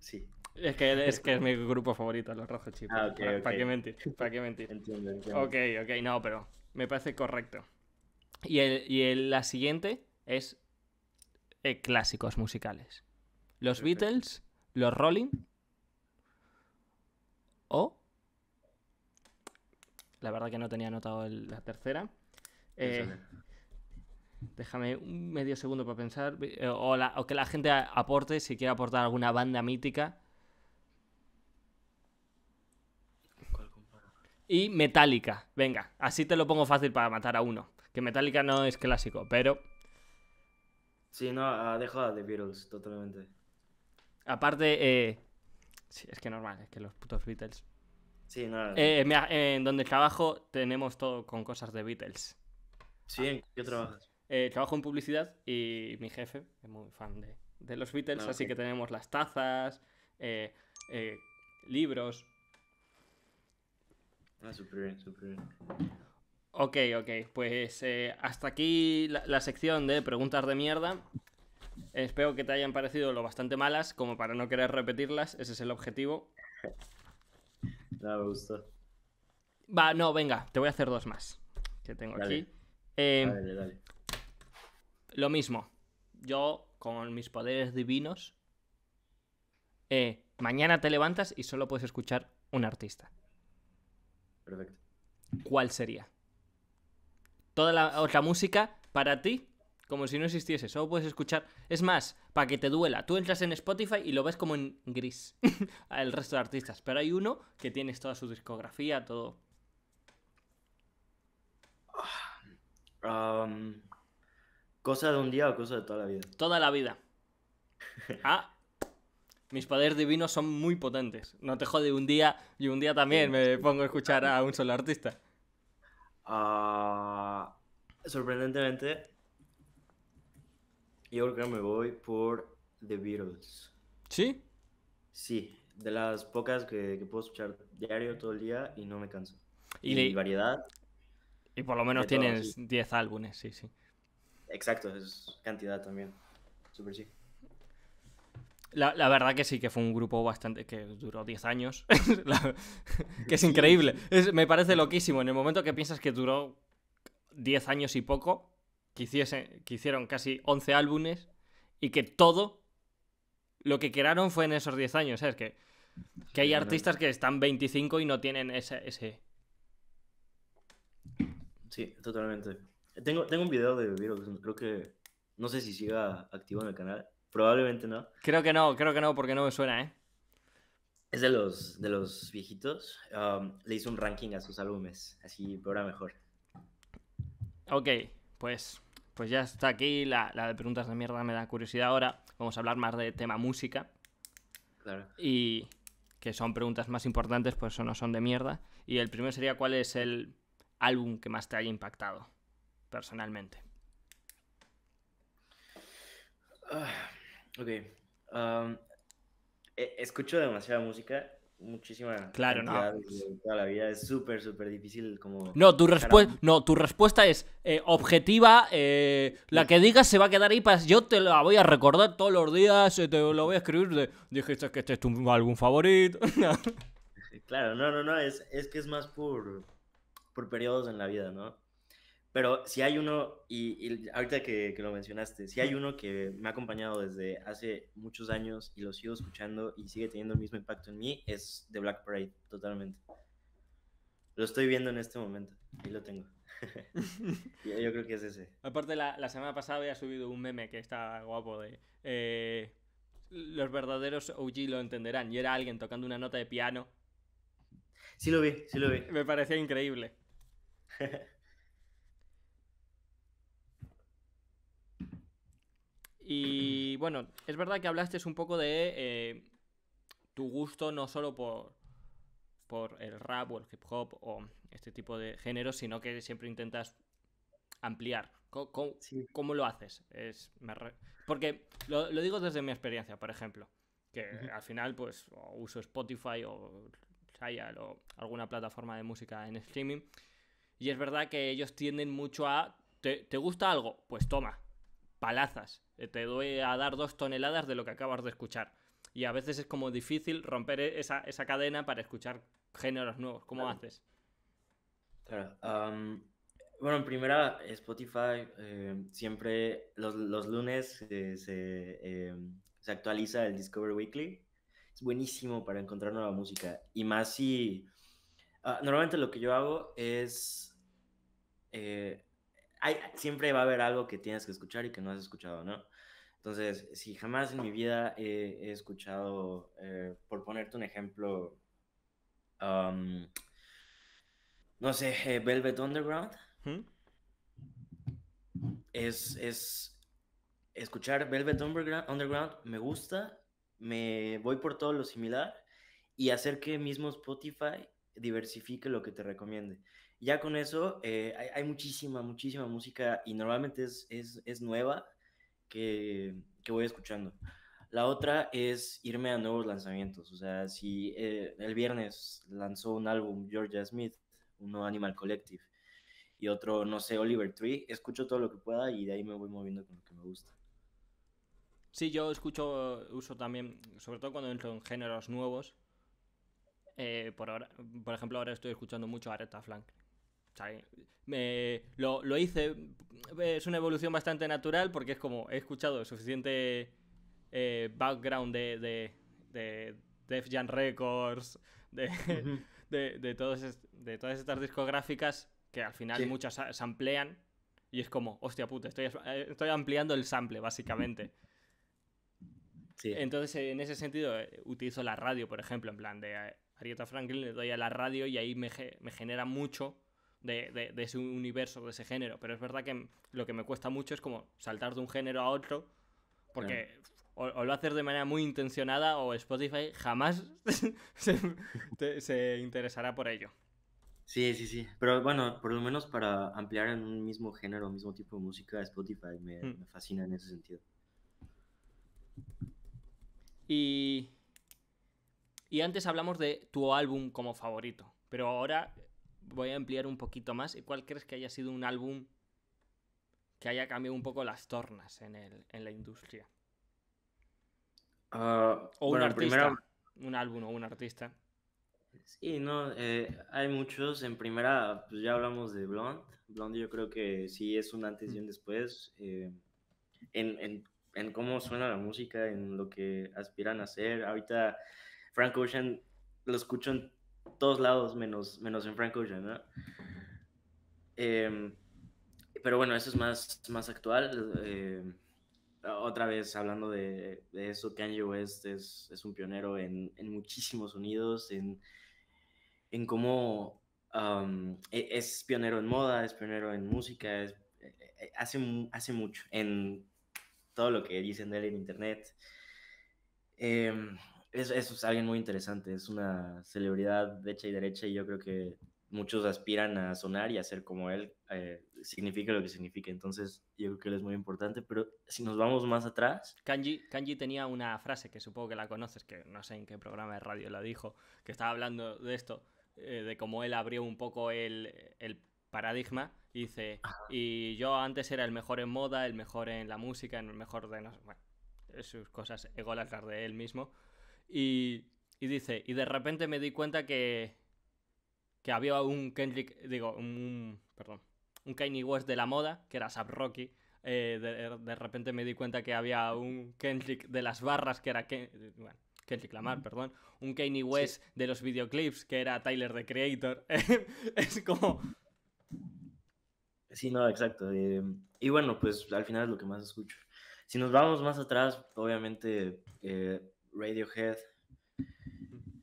Sí. Es que es, que es mi grupo favorito, los Rojos chicos ah, ¿Para, qué mentir? ¿Para qué mentir? Ok, ok, no, pero me parece correcto. Y, la siguiente es eh, clásicos musicales. Los Beatles, los Rolling o la verdad que no tenía anotado la tercera. Eh, déjame un medio segundo para pensar. Eh, o, que la gente aporte, si quiere aportar alguna banda mítica. y Metallica. Venga, así te lo pongo fácil para matar a uno. Que Metallica no es clásico, pero. Sí, no, ha dejado The Beatles, totalmente. Aparte, eh... sí, es que normal, es que los putos Beatles. Sí, nada. Eh, en donde trabajo tenemos todo con cosas de Beatles. Sí, ¿en qué trabajas? Eh, trabajo en publicidad y mi jefe es muy fan de, los Beatles, ah, así que tenemos las tazas, eh, libros. Ah, súper bien, súper bien. Ok, ok, pues hasta aquí la sección de preguntas de mierda. Espero que te hayan parecido lo bastante malas como para no querer repetirlas, ese es el objetivo. No, ah, me gustó. Va, no, venga, te voy a hacer dos más. Que tengo aquí. Em, lo mismo. Yo, con mis poderes divinos, eh, mañana te levantas y solo puedes escuchar un artista. Perfecto. ¿Cuál sería? Toda la otra música para ti como si no existiese. Solo puedes escuchar. Es más, para que te duela, tú entras en Spotify y lo ves como en gris El resto de artistas. Pero hay uno que tienes toda su discografía, todo. Um, cosa de un día o cosa de toda la vida. Toda la vida. Ah, mis poderes divinos son muy potentes. No te jode un día y un día también me pongo a escuchar a un solo artista. Ah, sorprendentemente, yo creo que me voy por The Beatles. ¿Sí? Sí, de las pocas que, puedo escuchar diario todo el día y no me canso. Y, variedad. Y por lo menos tienes 10 álbumes, sí, sí. Exacto, es cantidad también. Súper sí. La, la, verdad que sí, que fue un grupo bastante. que duró 10 años. que es increíble. me parece loquísimo. En el momento que piensas que duró 10 años y poco, que, hiciese, hicieron casi 11 álbumes y que todo lo que crearon fue en esos 10 años. ¿sabes? Que, que hay artistas que están 25 y no tienen ese... Sí, totalmente. Tengo, un video de Vero, creo que... No sé si siga activo en el canal. Probablemente no. Creo que no, creo que no, porque no me suena, ¿eh? Es de los, de los viejitos. Um, le hizo un ranking a sus álbumes, así pero ahora mejor. Ok, pues pues ya está aquí. La, de preguntas de mierda me da curiosidad ahora. Vamos a hablar más de tema música. Claro. Y que son preguntas más importantes, pues eso no son de mierda. Y el primero sería: ¿cuál es el álbum que más te haya impactado personalmente? Ah, ok. E, escucho demasiada música muchísima claro, no. la vida. Es súper, súper difícil como... No, tu, respuesta no, tu respuesta es eh, objetiva. Eh, la que digas se va a quedar ahí. Para... Yo te la voy a recordar todos los días. Eh, te lo voy a escribir. De... Dijiste que este es tu álbum favorito. claro, no, no, no. Es, es que es más por, por periodos en la vida, ¿no? Pero si hay uno, y, ahorita que, lo mencionaste, si hay uno que me ha acompañado desde hace muchos años y lo sigo escuchando y sigue teniendo el mismo impacto en mí, es The Black Parade, totalmente. Lo estoy viendo en este momento y lo tengo. yo, creo que es ese. Aparte, la, la, semana pasada había subido un meme que está guapo de... Eh, los verdaderos OG lo entenderán. Y era alguien tocando una nota de piano. Sí lo vi, sí lo vi. Me parecía increíble. Y bueno, es verdad que hablaste un poco de eh, tu gusto no solo por, por el rap o el hip hop o este tipo de géneros, sino que siempre intentas ampliar. ¿Cómo, lo haces? Es, Porque lo, digo desde mi experiencia, por ejemplo, que al final pues uso Spotify o o alguna plataforma de música en streaming. Y es verdad que ellos tienden mucho a... ¿Te, te gusta algo? Pues toma, palazas. Eh, te doy a dar dos toneladas de lo que acabas de escuchar. Y a veces es como difícil romper e-, esa, cadena para escuchar géneros nuevos. ¿Cómo haces? Claro. bueno, en primera, Spotify eh, siempre los, lunes se, em, actualiza el Discover Weekly. Es buenísimo para encontrar nueva música. Y más si... Ah, normalmente lo que yo hago es... Eh, siempre va a haber algo que tienes que escuchar y que no has escuchado, ¿no? Entonces, si jamás en mi vida he, escuchado, eh, por ponerte un ejemplo, no sé, eh, Velvet Underground, es, es escuchar Velvet Underground, me gusta, me voy por todo lo similar y hacer que mismo Spotify diversifique lo que te recomiende ya con eso eh, hay, muchísima, muchísima música y normalmente es, es, es nueva que, que, voy escuchando. La otra es irme a nuevos lanzamientos. O sea, si eh, el viernes lanzó un álbum Georgia Smith, uno Animal Collective, y otro, no sé, Oliver Tree, escucho todo lo que pueda y de ahí me voy moviendo con lo que me gusta. Sí, yo escucho, uso también, sobre todo cuando entro en géneros nuevos, eh, por, ahora, por ejemplo, ahora estoy escuchando mucho areta Aretha Franklin lo, hice, es una evolución bastante natural porque es como he escuchado suficiente eh, background de, de, de Def Jam Records, de, de, todos, de todas estas discográficas que al final muchas muchas samplean y es como, hostia puta, estoy, estoy ampliando el sample básicamente. Entonces, en ese sentido, eh, utilizo la radio, por ejemplo, en plan de eh, Arieta Franklin, le doy a la radio y ahí me, me genera mucho de, de, de, ese universo, de ese género. Pero es verdad que lo que me cuesta mucho es como saltar de un género a otro, porque o, lo haces de manera muy intencionada o Spotify jamás se, interesará por ello. Sí, sí, sí. Pero bueno, por lo menos para ampliar en un mismo género, mismo tipo de música, Spotify me, hmm. me fascina en ese sentido. Y, y antes hablamos de tu álbum como favorito, pero ahora voy a ampliar un poquito más. ¿Y cuál crees que haya sido un álbum que haya cambiado un poco las tornas en, el, en la industria? Ah, o un artista. Un álbum o un artista. Sí, no, eh, hay muchos. En primera, pues ya hablamos de Blonde. Blonde yo creo que sí es un antes y un mm. después. Eh, en, en, cómo suena la música, en lo que aspiran a hacer. Ahorita Frank Ocean lo escucho en todos lados, menos, menos en Franco ¿no? Em, pero bueno, eso es más, más actual. Eh, otra vez hablando de, de, eso, Kanye West es, un pionero en, muchísimos sonidos, en, cómo e, es pionero en moda, es pionero en música, e, e, hace, hace mucho en todo lo que dicen de él en internet. Em, es, es, alguien muy interesante, es una celebridad de hecha y derecha y yo creo que muchos aspiran a sonar y a ser como él, eh, significa lo que significa, entonces yo creo que él es muy importante, pero si nos vamos más atrás... Kanji, Kanji tenía una frase que supongo que la conoces, que no sé en qué programa de radio la dijo, que estaba hablando de esto, eh, de cómo él abrió un poco el, paradigma y dice, y yo antes era el mejor en moda, el mejor en la música, el mejor de... bueno, sus cosas ególatras de él mismo, y, dice, y de repente me di cuenta que, que había un Kendrick, digo, un, perdón, un Kanye West de la moda, que era Sap Rocky. Eh, de, repente me di cuenta que había un Kendrick de las barras, que era que bueno, Kendrick Lamar, perdón. Un Kanye West de los videoclips, que era Tyler the Creator. es como... Sí, no, exacto. Eh, y bueno, pues al final es lo que más escucho. Si nos vamos más atrás, obviamente eh, Radiohead.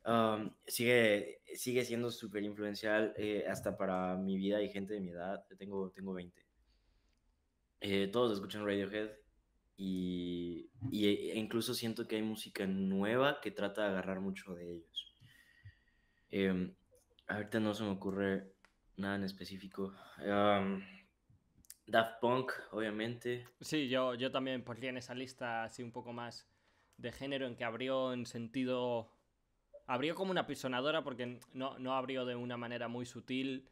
Um, sigue, sigue siendo súper influencial eh, hasta para mi vida y gente de mi edad. Tengo, tengo 20. Eh, todos escuchan Radiohead y, e, e incluso siento que hay música nueva que trata de agarrar mucho de ellos. Em, ahorita no se me ocurre nada en específico. Um, Daft Punk, obviamente. Sí, yo, yo también pondría en esa lista así un poco más de género en que abrió en sentido... Abrió como una pisonadora porque no, abrió de una manera muy sutil.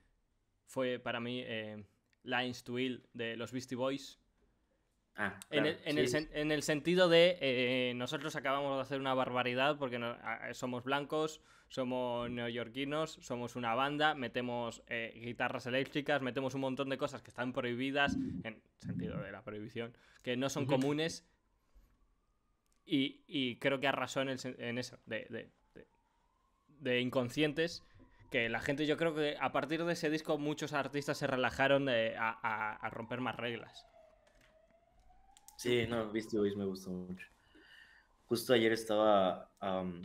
Fue para mí eh, Lines to Ill de los Beastie Boys. Ah, en, el, sentido de eh, nosotros acabamos de hacer una barbaridad porque somos blancos, somos neoyorquinos, somos una banda, metemos eh, guitarras eléctricas, metemos un montón de cosas que están prohibidas, en sentido de la prohibición, que no son comunes y, creo que arrasó en, en eso, de, inconscientes. Que la gente, yo creo que a partir de ese disco, muchos artistas se relajaron a, romper más reglas. Sí, no, Beastie Boys me gustó mucho. Justo ayer estaba,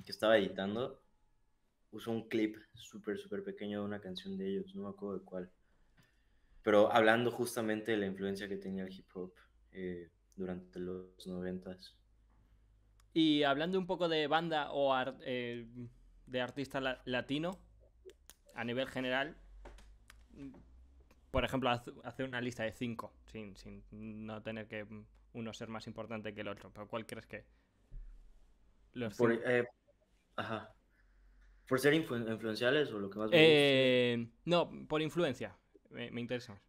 que estaba editando, usó un clip súper, súper pequeño de una canción de ellos, no me acuerdo de cuál. Pero hablando justamente de la influencia que tenía el hip hop eh, durante los noventas. Y hablando un poco de banda o eh, de artista latino, a nivel general, por ejemplo, hacer una lista de cinco, sin, no tener que uno ser más importante que el otro. ¿Pero cuál crees que? Los por, eh, ajá. ¿Por ser influenciales o lo que más eh, No, por influencia. Me, interesa.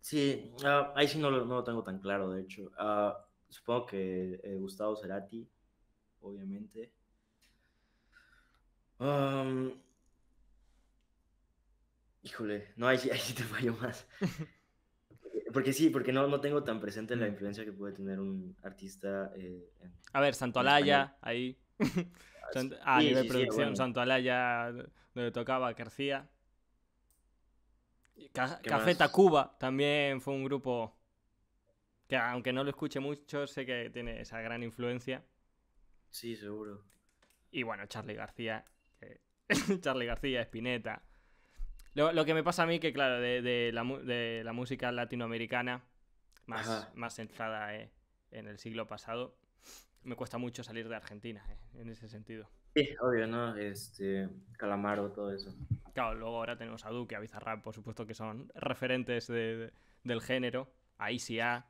Sí, ah, ahí sí no lo, no tengo tan claro, de hecho. Ah, supongo que eh, Gustavo Cerati obviamente. Híjole, no, ahí, ahí te fallo más. Porque sí, porque no, no tengo tan presente la influencia que puede tener un artista. Eh, a ver, Santo Alaya ahí. a nivel producción, Santo Alaya donde tocaba García. cafeta Café también fue un grupo que, aunque no lo escuche mucho, sé que tiene esa gran influencia. Sí, seguro. Y bueno, Charlie García. Charlie García, Spinetta. Lo, lo, que me pasa a mí que, claro, de, la, música latinoamericana, más, más centrada eh, en el siglo pasado, me cuesta mucho salir de Argentina, eh, en ese sentido. Sí, obvio, ¿no? Este, Calamaro, todo eso. Claro, luego ahora tenemos a Duque, a Bizarrap, por supuesto que son referentes del género, a ICA.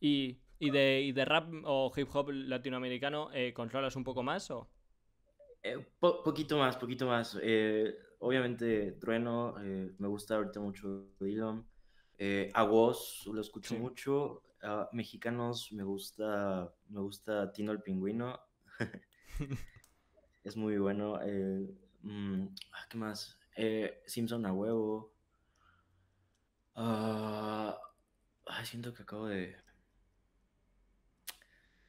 Y ¿Y de, de rap o hip hop latinoamericano eh, controlas un poco más o...? Eh, poquito más, poquito más. Eh, obviamente Trueno, me gusta ahorita mucho Dylan. a lo escucho mucho. mexicanos me gusta, me gusta Tino el Pingüino. es muy bueno. Mm, ah, ¿Qué más? Simpson a huevo. Ah, siento que acabo de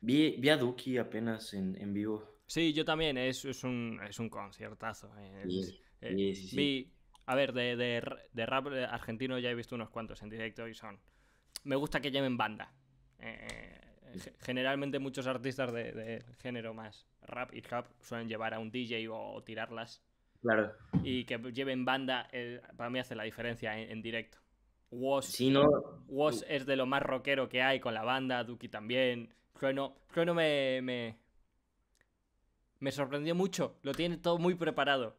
Vi, a Duki apenas en, vivo. Sí, yo también, es, es, un, es un conciertazo. Eh, eh, vi, a ver, de, de, de, rap eh, argentino ya he visto unos cuantos en directo y son... Me gusta que lleven banda. generalmente muchos artistas de, género más rap y rap suelen llevar a un DJ o, tirarlas. Claro. Y que lleven banda, para mí hace la diferencia en directo. Was, no... es de lo más rockero que hay con la banda, Duki también. Trueno, Trueno me, me, me sorprendió mucho. Lo tiene todo muy preparado.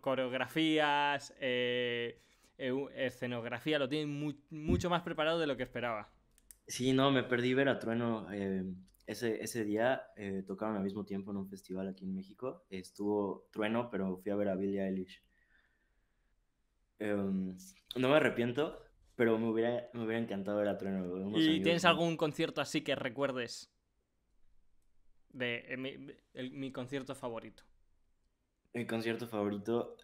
coreografías, eh, eh, escenografía, lo tiene mucho más preparado de lo que esperaba. Sí, no, me perdí ver a Trueno. Eh, ese, día tocaron al mismo tiempo en un festival aquí en México. Estuvo Trueno, pero fui a ver a Billie Eilish. Em, no me arrepiento, pero me hubiera, me hubiera encantado ver a Trueno. ¿Y tienes algún concierto así que recuerdes? De, eh, mi, concierto favorito. Mi concierto favorito,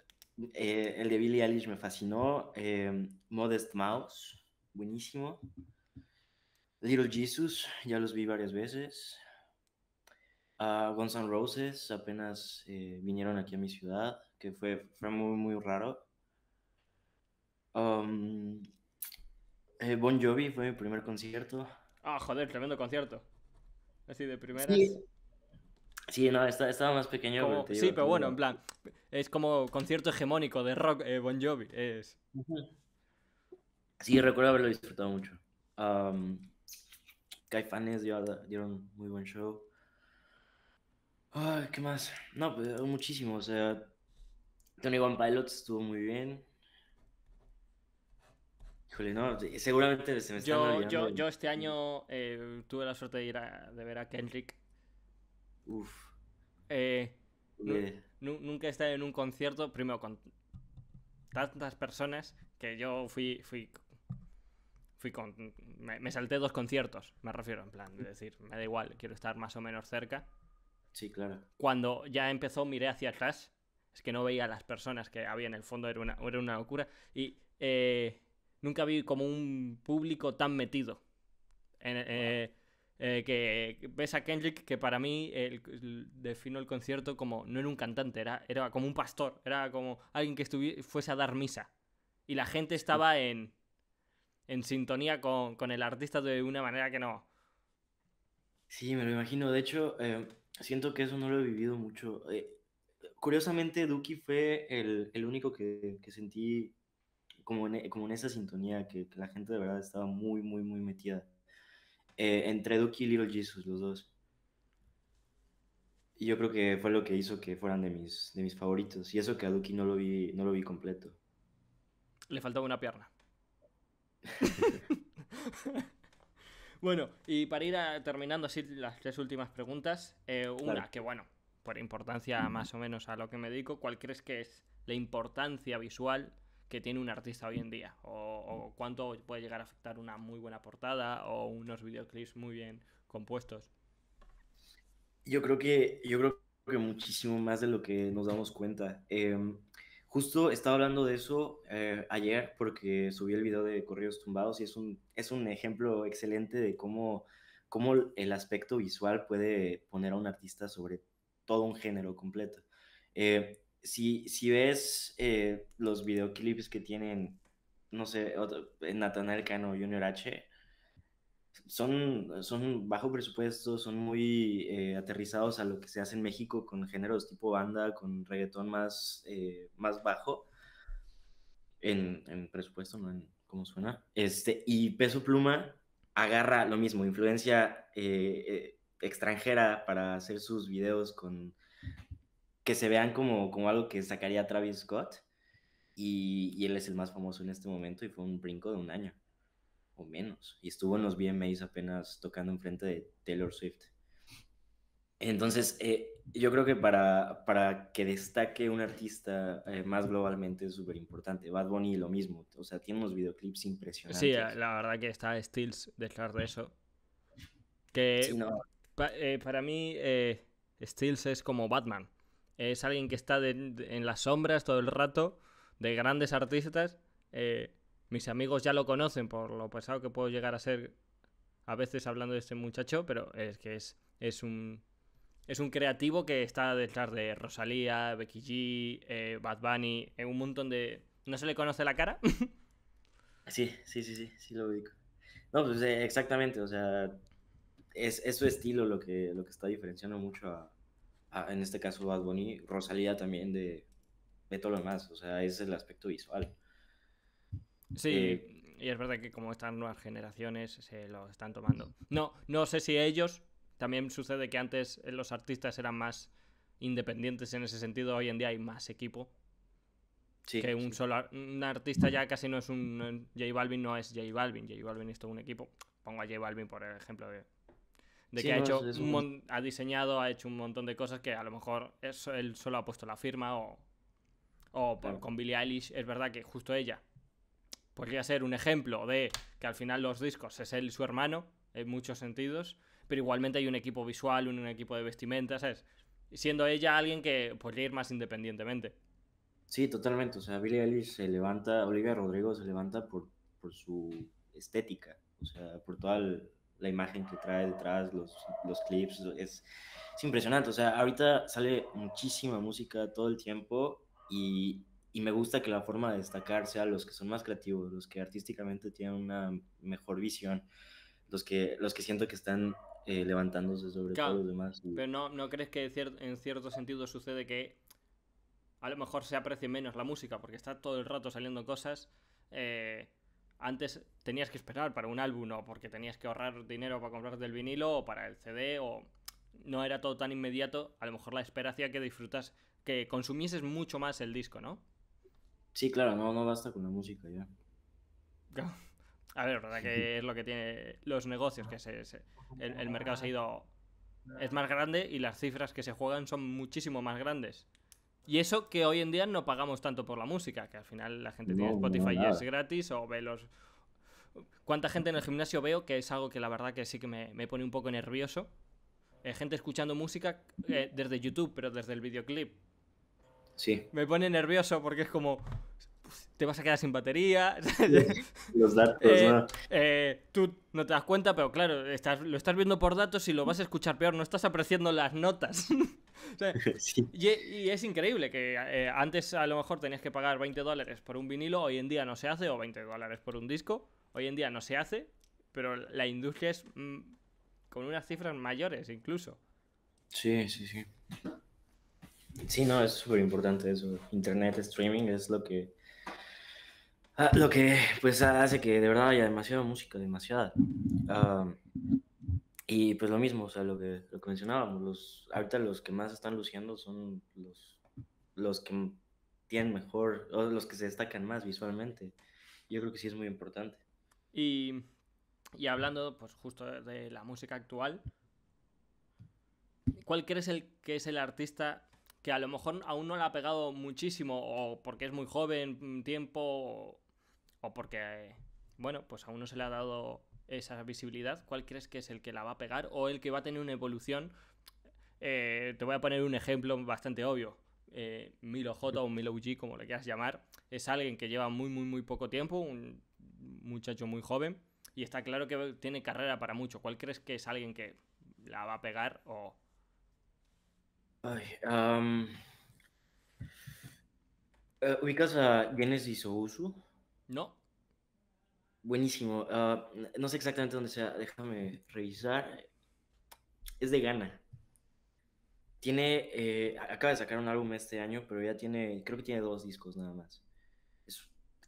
eh, el de Billie Eilish me fascinó. Em, Modest Mouse, buenísimo. Little Jesus, ya los vi varias veces. Uh, Guns N' Roses apenas eh, vinieron aquí a mi ciudad, que fue, fue muy, muy raro eh, bon Jovi fue mi primer concierto. Ah, joder, tremendo concierto. Así de primeras. Sí, no, estaba, más pequeño. sí, pero bueno, en plan, es como concierto hegemónico de rock, eh, Bon Jovi. Es... Sí, recuerdo haberlo disfrutado mucho. Caifanes dieron muy buen show. ¿qué más? No, pues, muchísimo. O sea, Tony One Pilots estuvo muy bien. Híjole, no, seguramente se me yo, yo, yo, este año eh, tuve la suerte de ir a, ver a Kendrick. Uf. Eh, nunca he estado en un concierto, primero con tantas personas que yo fui, fui, fui con, me, salté dos conciertos, me refiero, en plan, es decir, me da igual, quiero estar más o menos cerca. Sí, claro. Cuando ya empezó miré hacia atrás, es que no veía a las personas que había en el fondo, era una, era una locura. Y eh, nunca vi como un público tan metido. Eh, eh, que ves a Kendrick, que para mí el, defino el concierto como no era un cantante, era, era como un pastor, era como alguien que fuese a dar misa. Y la gente estaba en, sintonía con, el artista de una manera que no. Sí, me lo imagino. De hecho, eh, siento que eso no lo he vivido mucho. curiosamente, Duki fue el, único que sentí como en, como en esa sintonía que, la gente de verdad estaba muy, muy, muy metida. Eh, entre Duki y Little Jesus, los dos. Y yo creo que fue lo que hizo que fueran de mis, de mis favoritos. Y eso que a Duki no lo vi, no lo vi completo. Le faltaba una pierna. bueno, y para ir terminando así las tres últimas preguntas, eh, una que bueno, por importancia más o menos a lo que me dedico, ¿cuál crees que es la importancia visual que tiene un artista hoy en día, o, cuánto puede llegar a afectar una muy buena portada o unos videoclips muy bien compuestos. Yo creo que, yo creo que muchísimo más de lo que nos damos cuenta. Em, justo estaba hablando de eso eh, ayer porque subí el video de Corridos Tumbados y es un, es un ejemplo excelente de cómo, cómo el aspecto visual puede poner a un artista sobre todo un género completo. Eh, si, ves eh, los videoclips que tienen, no sé, eh, Natanael Cano, Junior H, son, son bajo presupuesto, son muy eh, aterrizados a lo que se hace en México con géneros tipo banda, con reggaetón más, más bajo, en, presupuesto, no en cómo suena. Este, y Peso Pluma agarra lo mismo, influencia extranjera para hacer sus videos con que se vean como, como algo que sacaría Travis Scott. Y, y, él es el más famoso en este momento y fue un brinco de un año o menos. Y estuvo en los BMAs apenas tocando enfrente de Taylor Swift. Entonces, eh, yo creo que para, para que destaque un artista eh, más globalmente es súper importante. Bad Bunny lo mismo, o sea, tiene unos videoclips impresionantes. Sí, la verdad que está Stills detrás de eso. Que eh, para mí, Stills es como Batman es alguien que está en las sombras todo el rato, de grandes artistas. Eh, mis amigos ya lo conocen por lo pesado que puedo llegar a ser a veces hablando de este muchacho, pero es que es, es un... Es un creativo que está detrás de Rosalía, Becky G, eh, Bad Bunny, eh, un montón de... ¿No se le conoce la cara? sí, sí, sí, sí, lo ubico. No, pues exactamente, o sea, es, su estilo lo que, lo que está diferenciando mucho a, en este caso Bad Bunny, Rosalía también de, de todo lo demás, o sea, es el aspecto visual. Sí, eh, y es verdad que como estas nuevas generaciones se lo están tomando. No, no sé si ellos, también sucede que antes los artistas eran más independientes en ese sentido, hoy en día hay más equipo. Sí, que un solo un artista ya casi no es un J Balvin, no es J Balvin, J Balvin es todo un equipo. Pongo a J Balvin por ejemplo, de de que ha, hecho ha diseñado, ha hecho un montón de cosas que a lo mejor él solo ha puesto la firma o, con Billie Eilish es verdad que justo ella podría ser un ejemplo de que al final los discos es él su hermano en muchos sentidos, pero igualmente hay un equipo visual, un, equipo de vestimenta, ¿sabes? Siendo ella alguien que podría ir más independientemente. Sí, totalmente. O sea, Billie Eilish se levanta, Olivia Rodrigo se levanta por, su estética, o sea, por toda el, la imagen que trae detrás, los, clips, es, impresionante. O sea, ahorita sale muchísima música todo el tiempo y, me gusta que la forma de destacar sea los que son más creativos, los que artísticamente tienen una mejor visión, los que, los que siento que están eh, levantándose sobre todos los demás. Pero no, crees que en cierto sentido sucede que a lo mejor se aprecie menos la música porque está todo el rato saliendo cosas. Eh, antes tenías que esperar para un álbum o porque tenías que ahorrar dinero para comprarte el vinilo o para el CD o no era todo tan inmediato, a lo mejor la espera hacía que disfrutas, que consumieses mucho más el disco, ¿no? Sí, claro, no, basta con la música ya. A ver, verdad que es lo que tiene los negocios, que el mercado se ha ido... Es más grande y las cifras que se juegan son muchísimo más grandes. Y eso que hoy en día no pagamos tanto por la música, que al final la gente tiene Spotify y es gratis o ve los... ¿Cuánta gente en el gimnasio veo? Que es algo que la verdad que sí que me, pone un poco nervioso. Eh, gente escuchando música eh, desde YouTube, pero desde el videoclip. Sí. Me pone nervioso porque es como te vas a quedar sin batería. Los datos, eh, eh, tú no te das cuenta, pero claro, lo estás viendo por datos y lo vas a escuchar peor, no estás apreciando las notas. y, es increíble que eh, antes a lo mejor tenías que pagar 20 dólares por un vinilo, hoy en día no se hace, o 20 dólares por un disco, hoy en día no se hace, pero la industria es mm, con unas cifras mayores incluso. Sí, sí, sí. Sí, no, es súper importante eso. Internet streaming es lo que Ah, lo que pues hace que de verdad haya demasiada música, demasiada. y pues lo mismo, o sea, lo que, lo que mencionábamos, los, ahorita los que más están luciendo son los, los que tienen mejor, los que se destacan más visualmente. Yo creo que sí es muy importante. Y, y hablando pues justo de la música actual, ¿cuál crees el, que es el artista que a lo mejor aún no le ha pegado muchísimo o porque es muy joven, tiempo o porque, bueno, pues aún no se le ha dado esa visibilidad, ¿cuál crees que es el que la va a pegar o el que va a tener una evolución? Eh, te voy a poner un ejemplo bastante obvio. Eh, Milo J o Milo G, como le quieras llamar, es alguien que lleva muy, muy, muy poco tiempo, un muchacho muy joven, y está claro que tiene carrera para mucho. ¿Cuál crees que es alguien que la va a pegar o...? Ay, um... ¿Ubicas a Genesis Ousu? No. Buenísimo. Ah, no sé exactamente dónde sea. Déjame revisar. Es de gana Tiene. Eh, acaba de sacar un álbum este año, pero ya tiene. Creo que tiene dos discos nada más.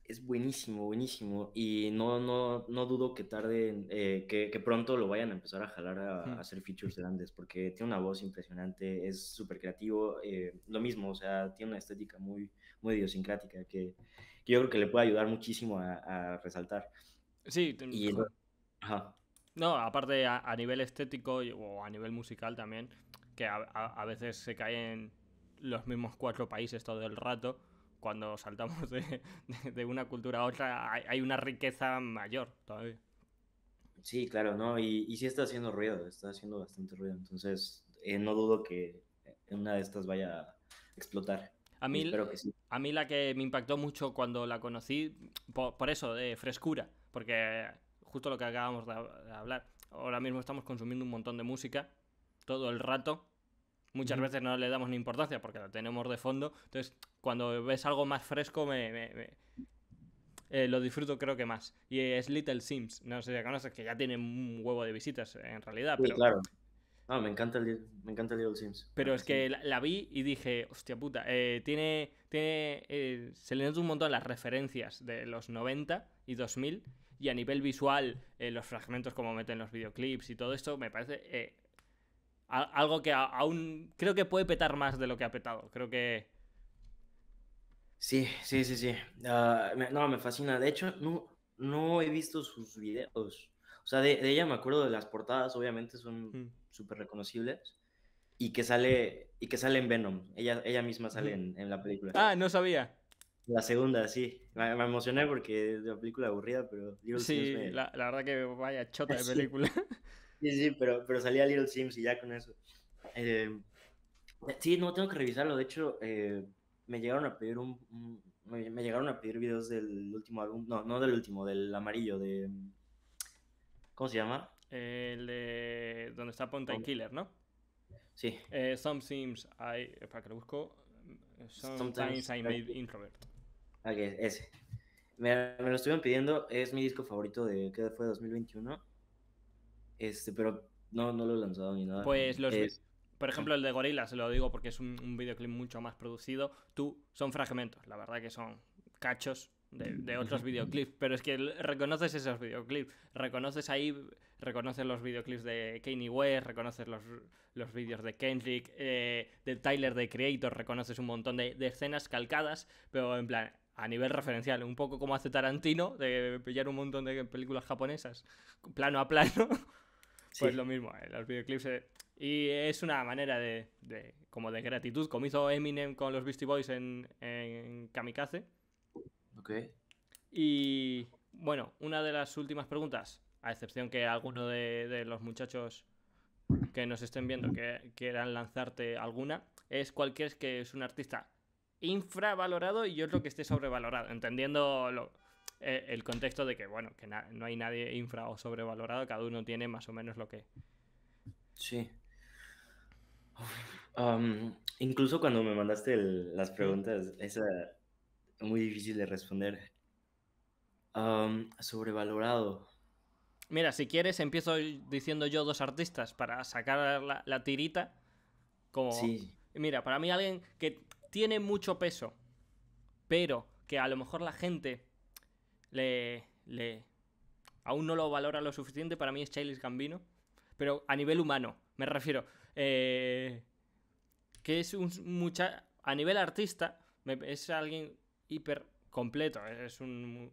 Es, buenísimo, buenísimo. Y no, no, no dudo que tarde. Eh, que, pronto lo vayan a empezar a jalar a, hacer features grandes, porque tiene una voz impresionante. Es súper creativo. Eh, lo mismo, o sea, tiene una estética muy, muy idiosincrática que que yo creo que le puede ayudar muchísimo a, resaltar. Sí, no, aparte a, nivel estético o a nivel musical también, que a, veces se caen los mismos cuatro países todo el rato, cuando saltamos de, una cultura a otra hay, una riqueza mayor todavía. Sí, claro, ¿no? Y, sí está haciendo ruido, está haciendo bastante ruido, entonces eh, no dudo que eh, una de estas vaya a explotar. A mí, a la que me impactó mucho cuando la conocí, por, eso, de frescura, porque justo lo que acabamos de, hablar, ahora mismo estamos consumiendo un montón de música todo el rato, muchas veces no le damos ni importancia porque la tenemos de fondo. Entonces, cuando ves algo más fresco, me, eh, lo disfruto creo que más. Y es Little Sims, no sé si que ya tiene un huevo de visitas en realidad, pero claro. No, me encanta el, me encanta Little Sims. Pero ah, es que la, vi y dije, hostia puta, eh, tiene, tiene eh, se le nota un montón las referencias de los 90 y 2000 y a nivel visual, eh, los fragmentos como meten los videoclips y todo esto, me parece algo que aún creo que puede petar más de lo que ha petado. Creo que... Sí, sí, sí, sí. Ah, no, me fascina. De hecho, no, no he visto sus videos. O sea, de, ella me acuerdo de las portadas, obviamente son mm. súper reconocibles. Y que sale y que sale en Venom. Ella, ella misma sale en, la película. Ah, no sabía. La segunda, sí. Me, emocioné porque es una película aburrida, pero Little sí, Sims la, la, verdad que vaya chota de película. Sí, sí, pero, pero salía Little Sims y ya con eso. Eh, sí, no, tengo que revisarlo. De hecho, eh, me llegaron a pedir un, me, llegaron a pedir videos del último álbum. No, no del último, del amarillo, de ¿Cómo se llama? El de. Donde está Ponta Killer, ¿no? Sí. Eh, Some sometimes I. para que lo busco. Sometimes, I made introvert. ese. Me, lo estuvieron pidiendo. Es mi disco favorito de. ¿Qué fue? 2021. Este, pero no, no lo he lanzado ni nada. Pues los. Por ejemplo, el de Gorila, se lo digo porque es un, un videoclip mucho más producido. Tú, son fragmentos, la verdad que son cachos de, otros videoclips, pero es que reconoces esos videoclips, reconoces ahí, reconoces los videoclips de Kanye West, reconoces los, los vídeos de Kendrick, eh, de Tyler, de Creator, reconoces un montón de, escenas calcadas, pero en plan, a nivel referencial, un poco como hace Tarantino, de pillar un montón de películas japonesas, plano a plano, pues lo mismo, eh, los videoclips... Eh, y es una manera de, como de gratitud, como hizo Eminem con los Beastie Boys en, en Kamikaze. Y bueno, una de las últimas preguntas, a excepción que alguno de, los muchachos que nos estén viendo que quieran lanzarte alguna, es cuál crees que es un artista infravalorado y yo otro que esté sobrevalorado, entendiendo e, el contexto de que, bueno, que no hay nadie infra o sobrevalorado, cada uno tiene más o menos lo que... Sí. incluso cuando me mandaste las preguntas, esa muy difícil de responder. sobrevalorado. Mira, si quieres, empiezo diciendo yo dos artistas para sacar la, tirita. Como, sí. Mira, para mí alguien que tiene mucho peso, pero que a lo mejor la gente le, le aún no lo valora lo suficiente, para mí es Chayles Gambino. Pero a nivel humano, me refiero. Eh, que es un mucha... A nivel artista, es alguien hiper completo. Es un,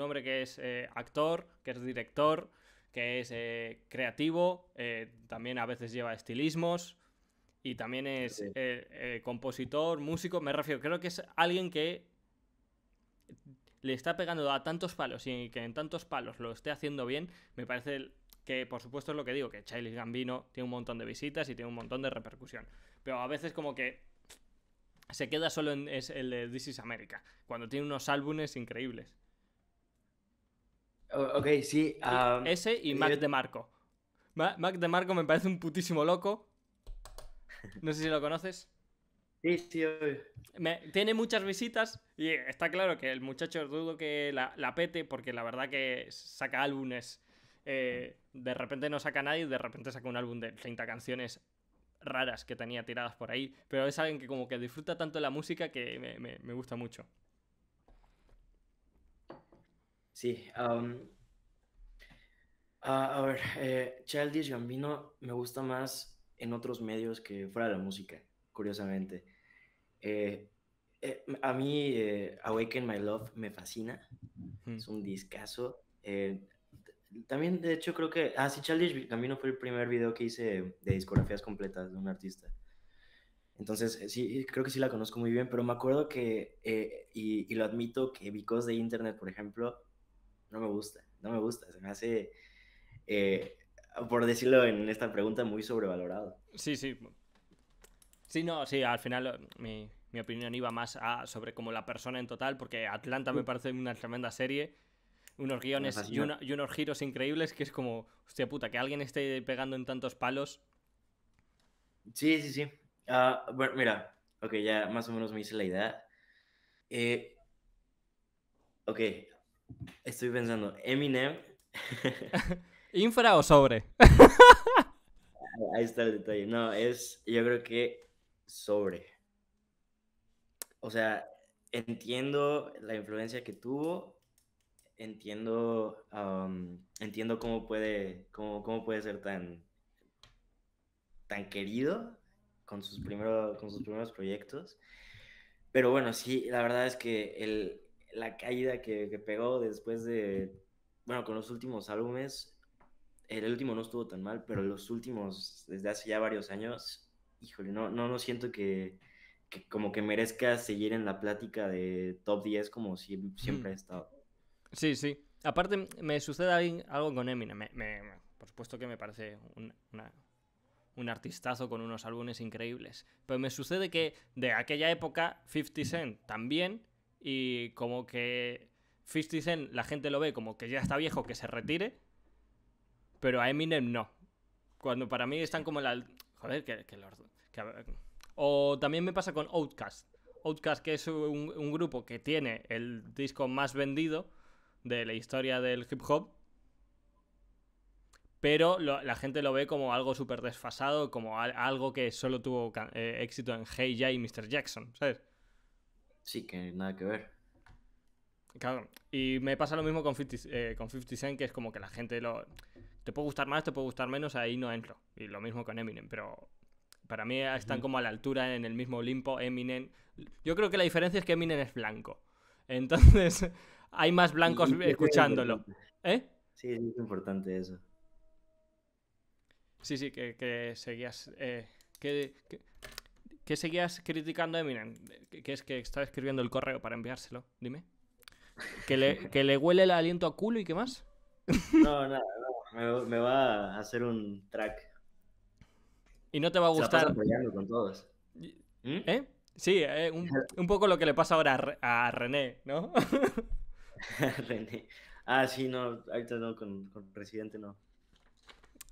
hombre que es eh, actor, que es director, que es eh, creativo, eh, también a veces lleva estilismos y también es compositor, músico. Me refiero, creo que es alguien que le está pegando a tantos palos y que en tantos palos lo esté haciendo bien, me parece que por supuesto es lo que digo, que Chile Gambino tiene un montón de visitas y tiene un montón de repercusión. Pero a veces como que se queda solo en el de This is America, cuando tiene unos álbumes increíbles. Ok, sí. Um, ese y Mac de Marco. Mac de Marco me parece un putísimo loco. No sé si lo conoces. Sí, sí, tiene muchas visitas y está claro que el muchacho dudo que la, pete porque la verdad que saca álbumes. Eh, de repente no saca nadie, de repente saca un álbum de 30 canciones raras que tenía tiradas por ahí, pero es alguien que como que disfruta tanto la música que me, gusta mucho. Sí, a, ver, eh, Childish Gambino me gusta más en otros medios que fuera de la música, curiosamente. Eh, eh, a mí Awaken My Love me fascina, hmm. es un discazo. También, de hecho, creo que. Ah, sí, Childish no fue el primer video que hice de discografías completas de un artista. Entonces, eh, sí, creo que sí la conozco muy bien, pero me acuerdo que, eh, y, lo admito, que Because de Internet, por ejemplo, no me gusta, no me gusta, se me hace, eh, por decirlo en esta pregunta, muy sobrevalorado. Sí, sí. Sí, no, sí, al final mm, mi, mi opinión iba más a sobre como la persona en total, porque Atlanta me mm. parece una tremenda serie unos guiones pues y, unos giros increíbles que es como, hostia puta, que alguien esté pegando en tantos palos. Sí, sí, sí. Ah, bueno, mira, ok, ya más o menos me hice la idea. Eh, ok, estoy pensando, Eminem. ¿Infra o sobre? Ah, ahí está el detalle. No, es, yo creo que sobre. O sea, entiendo la influencia que tuvo entiendo, entiendo cómo puede, cómo, cómo puede ser tan, tan querido con sus, con sus primeros proyectos. Pero bueno, sí, la verdad es que la caída que, pegó después de, bueno, con los últimos álbumes, el, último no estuvo tan mal, pero los últimos, desde hace ya varios años, híjole, no, no, no siento que, como que merezca seguir en la plática de top 10 como siempre he estado. Sí, sí. Aparte, me sucede algo con Eminem. por supuesto que me parece un, artistazo con unos álbumes increíbles. Pero me sucede que de aquella época 50 Cent también y como que 50 Cent la gente lo ve como que ya está viejo, que se retire, pero a Eminem no. Cuando para mí están como el Joder, que, los... O también me pasa con Outcast. Outcast que es un, un grupo que tiene el disco más vendido, de la historia del hip hop. Pero la gente lo ve como algo súper desfasado, como algo que solo tuvo eh, éxito en Hey Ya y Mr. Jackson, ¿sabes? Sí, que nada que ver. Claro, y me pasa lo mismo con 50, eh, con Cent, que es como que la gente lo... Te puede gustar más, te puede gustar menos, ahí no entro. Y lo mismo con Eminem, pero para mí están como a la altura en el mismo limpo Eminem. Yo creo que la diferencia es que Eminem es blanco. Entonces, hay más blancos escuchándolo. ¿Eh? Sí, es importante eso. Sí, sí, que, seguías. Eh, que, que, seguías criticando a Eminem. Que es que está escribiendo el correo para enviárselo. Dime. Que le, huele el aliento a culo y qué más. No, nada, me, va a hacer un track. Y no te va a gustar. Se con todos. ¿Mm? ¿Eh? Sí, eh, un, un, poco lo que le pasa ahora a, René, ¿no? René. Ah, sí, no, ahorita no, con, con Residente no.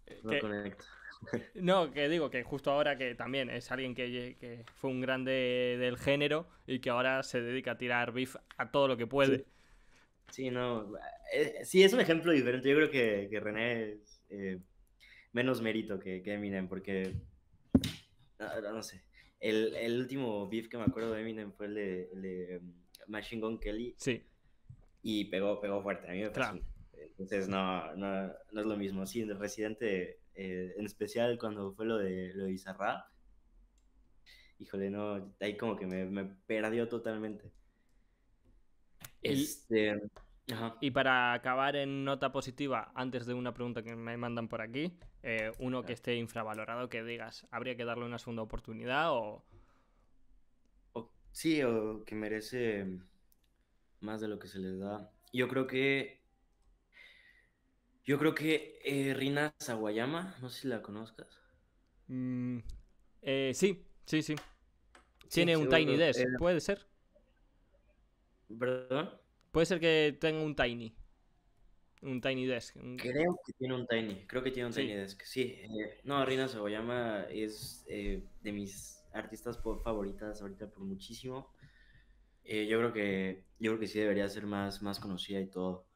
Eh, no que, conecto. no, que digo que justo ahora que también es alguien que, fue un grande del género y que ahora se dedica a tirar beef a todo lo que puede. Sí, no. Eh, sí, es un ejemplo diferente. Yo creo que, René es eh, menos mérito que, Eminem porque. No, sé. El, el, último beef que me acuerdo de Eminem fue el de, el de mm, Machine Gun Kelly. Sí y pegó, pegó fuerte. A mí Entonces no, es lo mismo. Sí, el Residente, eh, en especial cuando fue lo de, lo híjole, no, ahí como que me, me perdió totalmente. Este, y para acabar en nota positiva, antes de una pregunta que me mandan por aquí, eh, uno que esté infravalorado, que digas, ¿habría que darle una segunda oportunidad sí, o que merece más de lo que se les da. Yo creo que. Yo creo que eh, Rina Sawayama, no sé si la conozcas. Mm, eh, sí, sí, sí. Tiene un Tiny Desk, eh, ¿puede ser? ¿Perdón? Puede ser que tenga un Tiny. Un Tiny Desk. Creo que tiene un Tiny, creo que tiene un Tiny Desk, sí. no, Rina Sawayama es de mis artistas favoritas ahorita por muchísimo. Eh, yo creo que yo creo que sí debería ser más, más conocida y todo.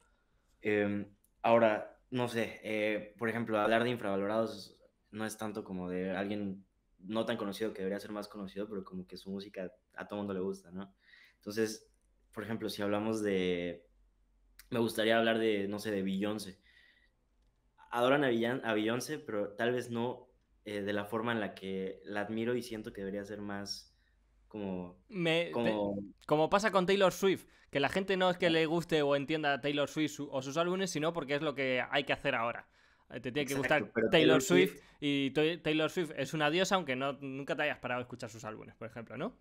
Em, ahora, no sé, eh, por ejemplo, hablar de infravalorados no es tanto como de alguien no tan conocido que debería ser más conocido, pero como que su música a todo mundo le gusta, ¿no? Entonces, por ejemplo, si hablamos de, me gustaría hablar de, no sé, de Beyoncé. Adoran a, Villan, a Beyoncé, pero tal vez no eh, de la forma en la que la admiro y siento que debería ser más como, como... pasa con Taylor Swift, que la gente no es que le guste o entienda a Taylor Swift o sus álbumes, sino porque es lo que hay que hacer ahora. Eh, te tiene que gustar Taylor, Swift, y Taylor Swift es una diosa, aunque no, nunca te hayas parado a escuchar sus álbumes, por ejemplo, ¿no?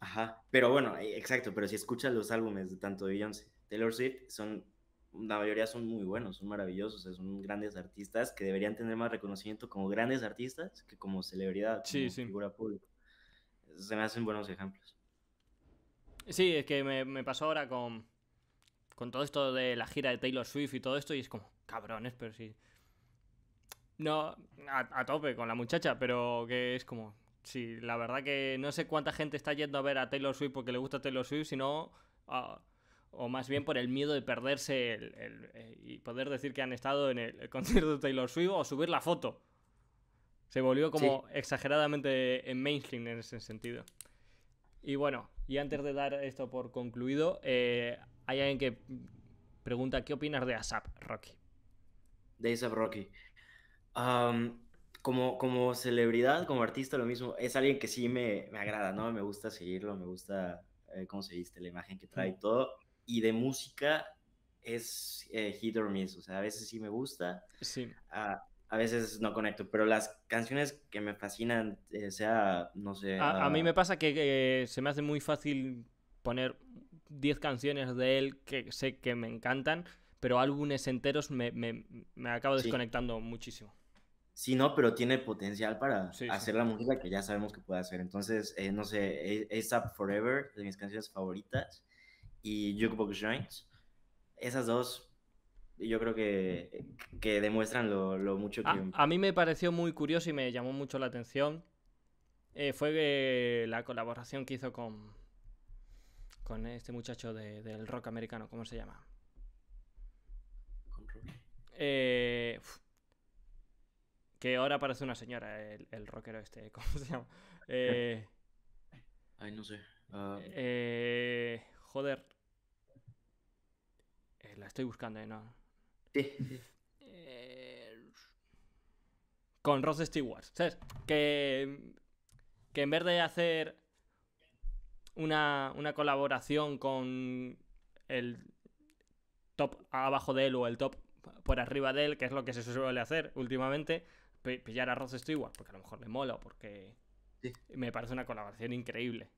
Ajá, pero bueno, eh, exacto, pero si escuchas los álbumes de tanto Beyoncé, Taylor Swift, son, la mayoría son muy buenos, son maravillosos, son grandes artistas que deberían tener más reconocimiento como grandes artistas que como celebridad, como sí, figura pública se me hacen buenos ejemplos. Sí, es que me, pasó ahora con, todo esto de la gira de Taylor Swift y todo esto, y es como, cabrones, pero sí. No, a, tope con la muchacha, pero que es como, sí, la verdad que no sé cuánta gente está yendo a ver a Taylor Swift porque le gusta Taylor Swift, sino... Ah, o más bien por el miedo de perderse el, eh, y poder decir que han estado en el concierto de Taylor Swift o subir la foto. Se volvió como exageradamente en mainstream en ese sentido. Y bueno, y antes de dar esto por concluido, eh, hay alguien que pregunta, ¿qué opinas de ASAP, Rocky? De ASAP Rocky. como, como celebridad, como artista, lo mismo. Es alguien que sí me, me agrada, ¿no? Me gusta seguirlo, me gusta eh, cómo se viste, la imagen que trae, mm. todo. Y de música es eh, hit or miss. O sea, a veces sí me gusta. Sí. Ah, a veces no conecto, pero las canciones que me fascinan, eh, sea, no sé... A, mí ah, me pasa que se me hace muy fácil poner 10 canciones de él que sé que me encantan, pero álbumes enteros me, acabo desconectando muchísimo. Sí, no, pero tiene potencial para hacer la música que ya sabemos que puede hacer. Entonces, eh, no sé, ASAP e, Forever, de mis canciones favoritas, y Jukebox Joints. Esas dos yo creo que, demuestran lo, mucho que... A, mí me pareció muy curioso y me llamó mucho la atención. Eh, fue la colaboración que hizo con, con este muchacho del rock americano, ¿cómo se llama? Eh, que ahora parece una señora, el, el, rockero este, ¿cómo se llama? Eh, Ay, no sé. Ah. Eh, joder. la estoy buscando, ¿no? Eh, con Ross Stewart. ¿Sabes? Que, que en vez de hacer una, colaboración con el top abajo de él o el top por arriba de él, que es lo que se suele hacer últimamente, pillar a Ross Stewart, porque a lo mejor le mola porque me parece una colaboración increíble.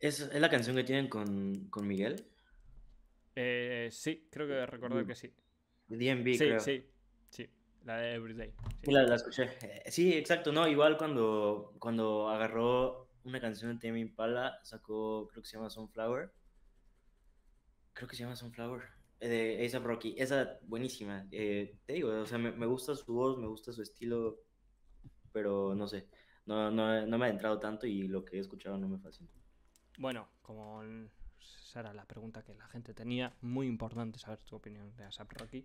¿Es, la canción que tienen con, Miguel? Eh, sí, creo que recuerdo mm. que sí sí, Sí, sí, la de Everyday. Sí, la, escuché. Eh, sí, exacto, no, igual cuando, cuando agarró una canción de Timmy Impala, sacó, creo que se llama Sunflower. Creo que se llama Sunflower. Eh, de esa Rocky, esa buenísima. Eh, te digo, o sea, me, gusta su voz, me gusta su estilo, pero no sé, no, me ha entrado tanto y lo que he escuchado no me fascina. Bueno, como pues, esa era la pregunta que la gente tenía. Muy importante saber tu opinión de ASAP Rocky.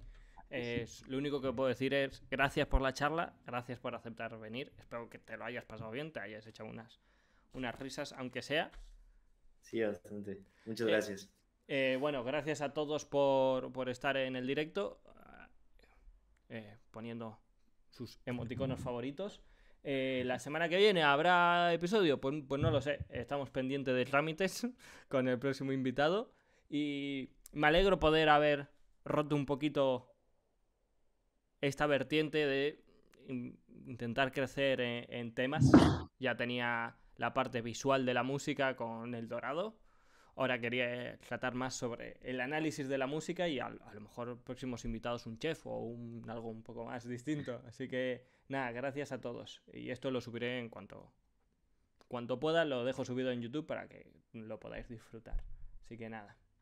Es, lo único que puedo decir es gracias por la charla, gracias por aceptar venir. Espero que te lo hayas pasado bien, te hayas hecho unas, risas, aunque sea. Sí, bastante. Muchas eh, gracias. Eh, bueno, gracias a todos por, estar en el directo, eh, poniendo sus emoticonos favoritos. Eh, la semana que viene habrá episodio, pues, pues, no lo sé, estamos pendientes de trámites con el próximo invitado y me alegro poder haber roto un poquito esta vertiente de intentar crecer eh, en, temas. Ya tenía la parte visual de la música con El Dorado, Ahora quería eh, tratar más sobre el análisis de la música y a, lo mejor próximos invitados un chef o algo un poco más distinto. Así que Nada, gracias a todos. Y esto lo subiré en cuanto, cuanto pueda, lo dejo subido en YouTube para que lo podáis disfrutar. Así que nada.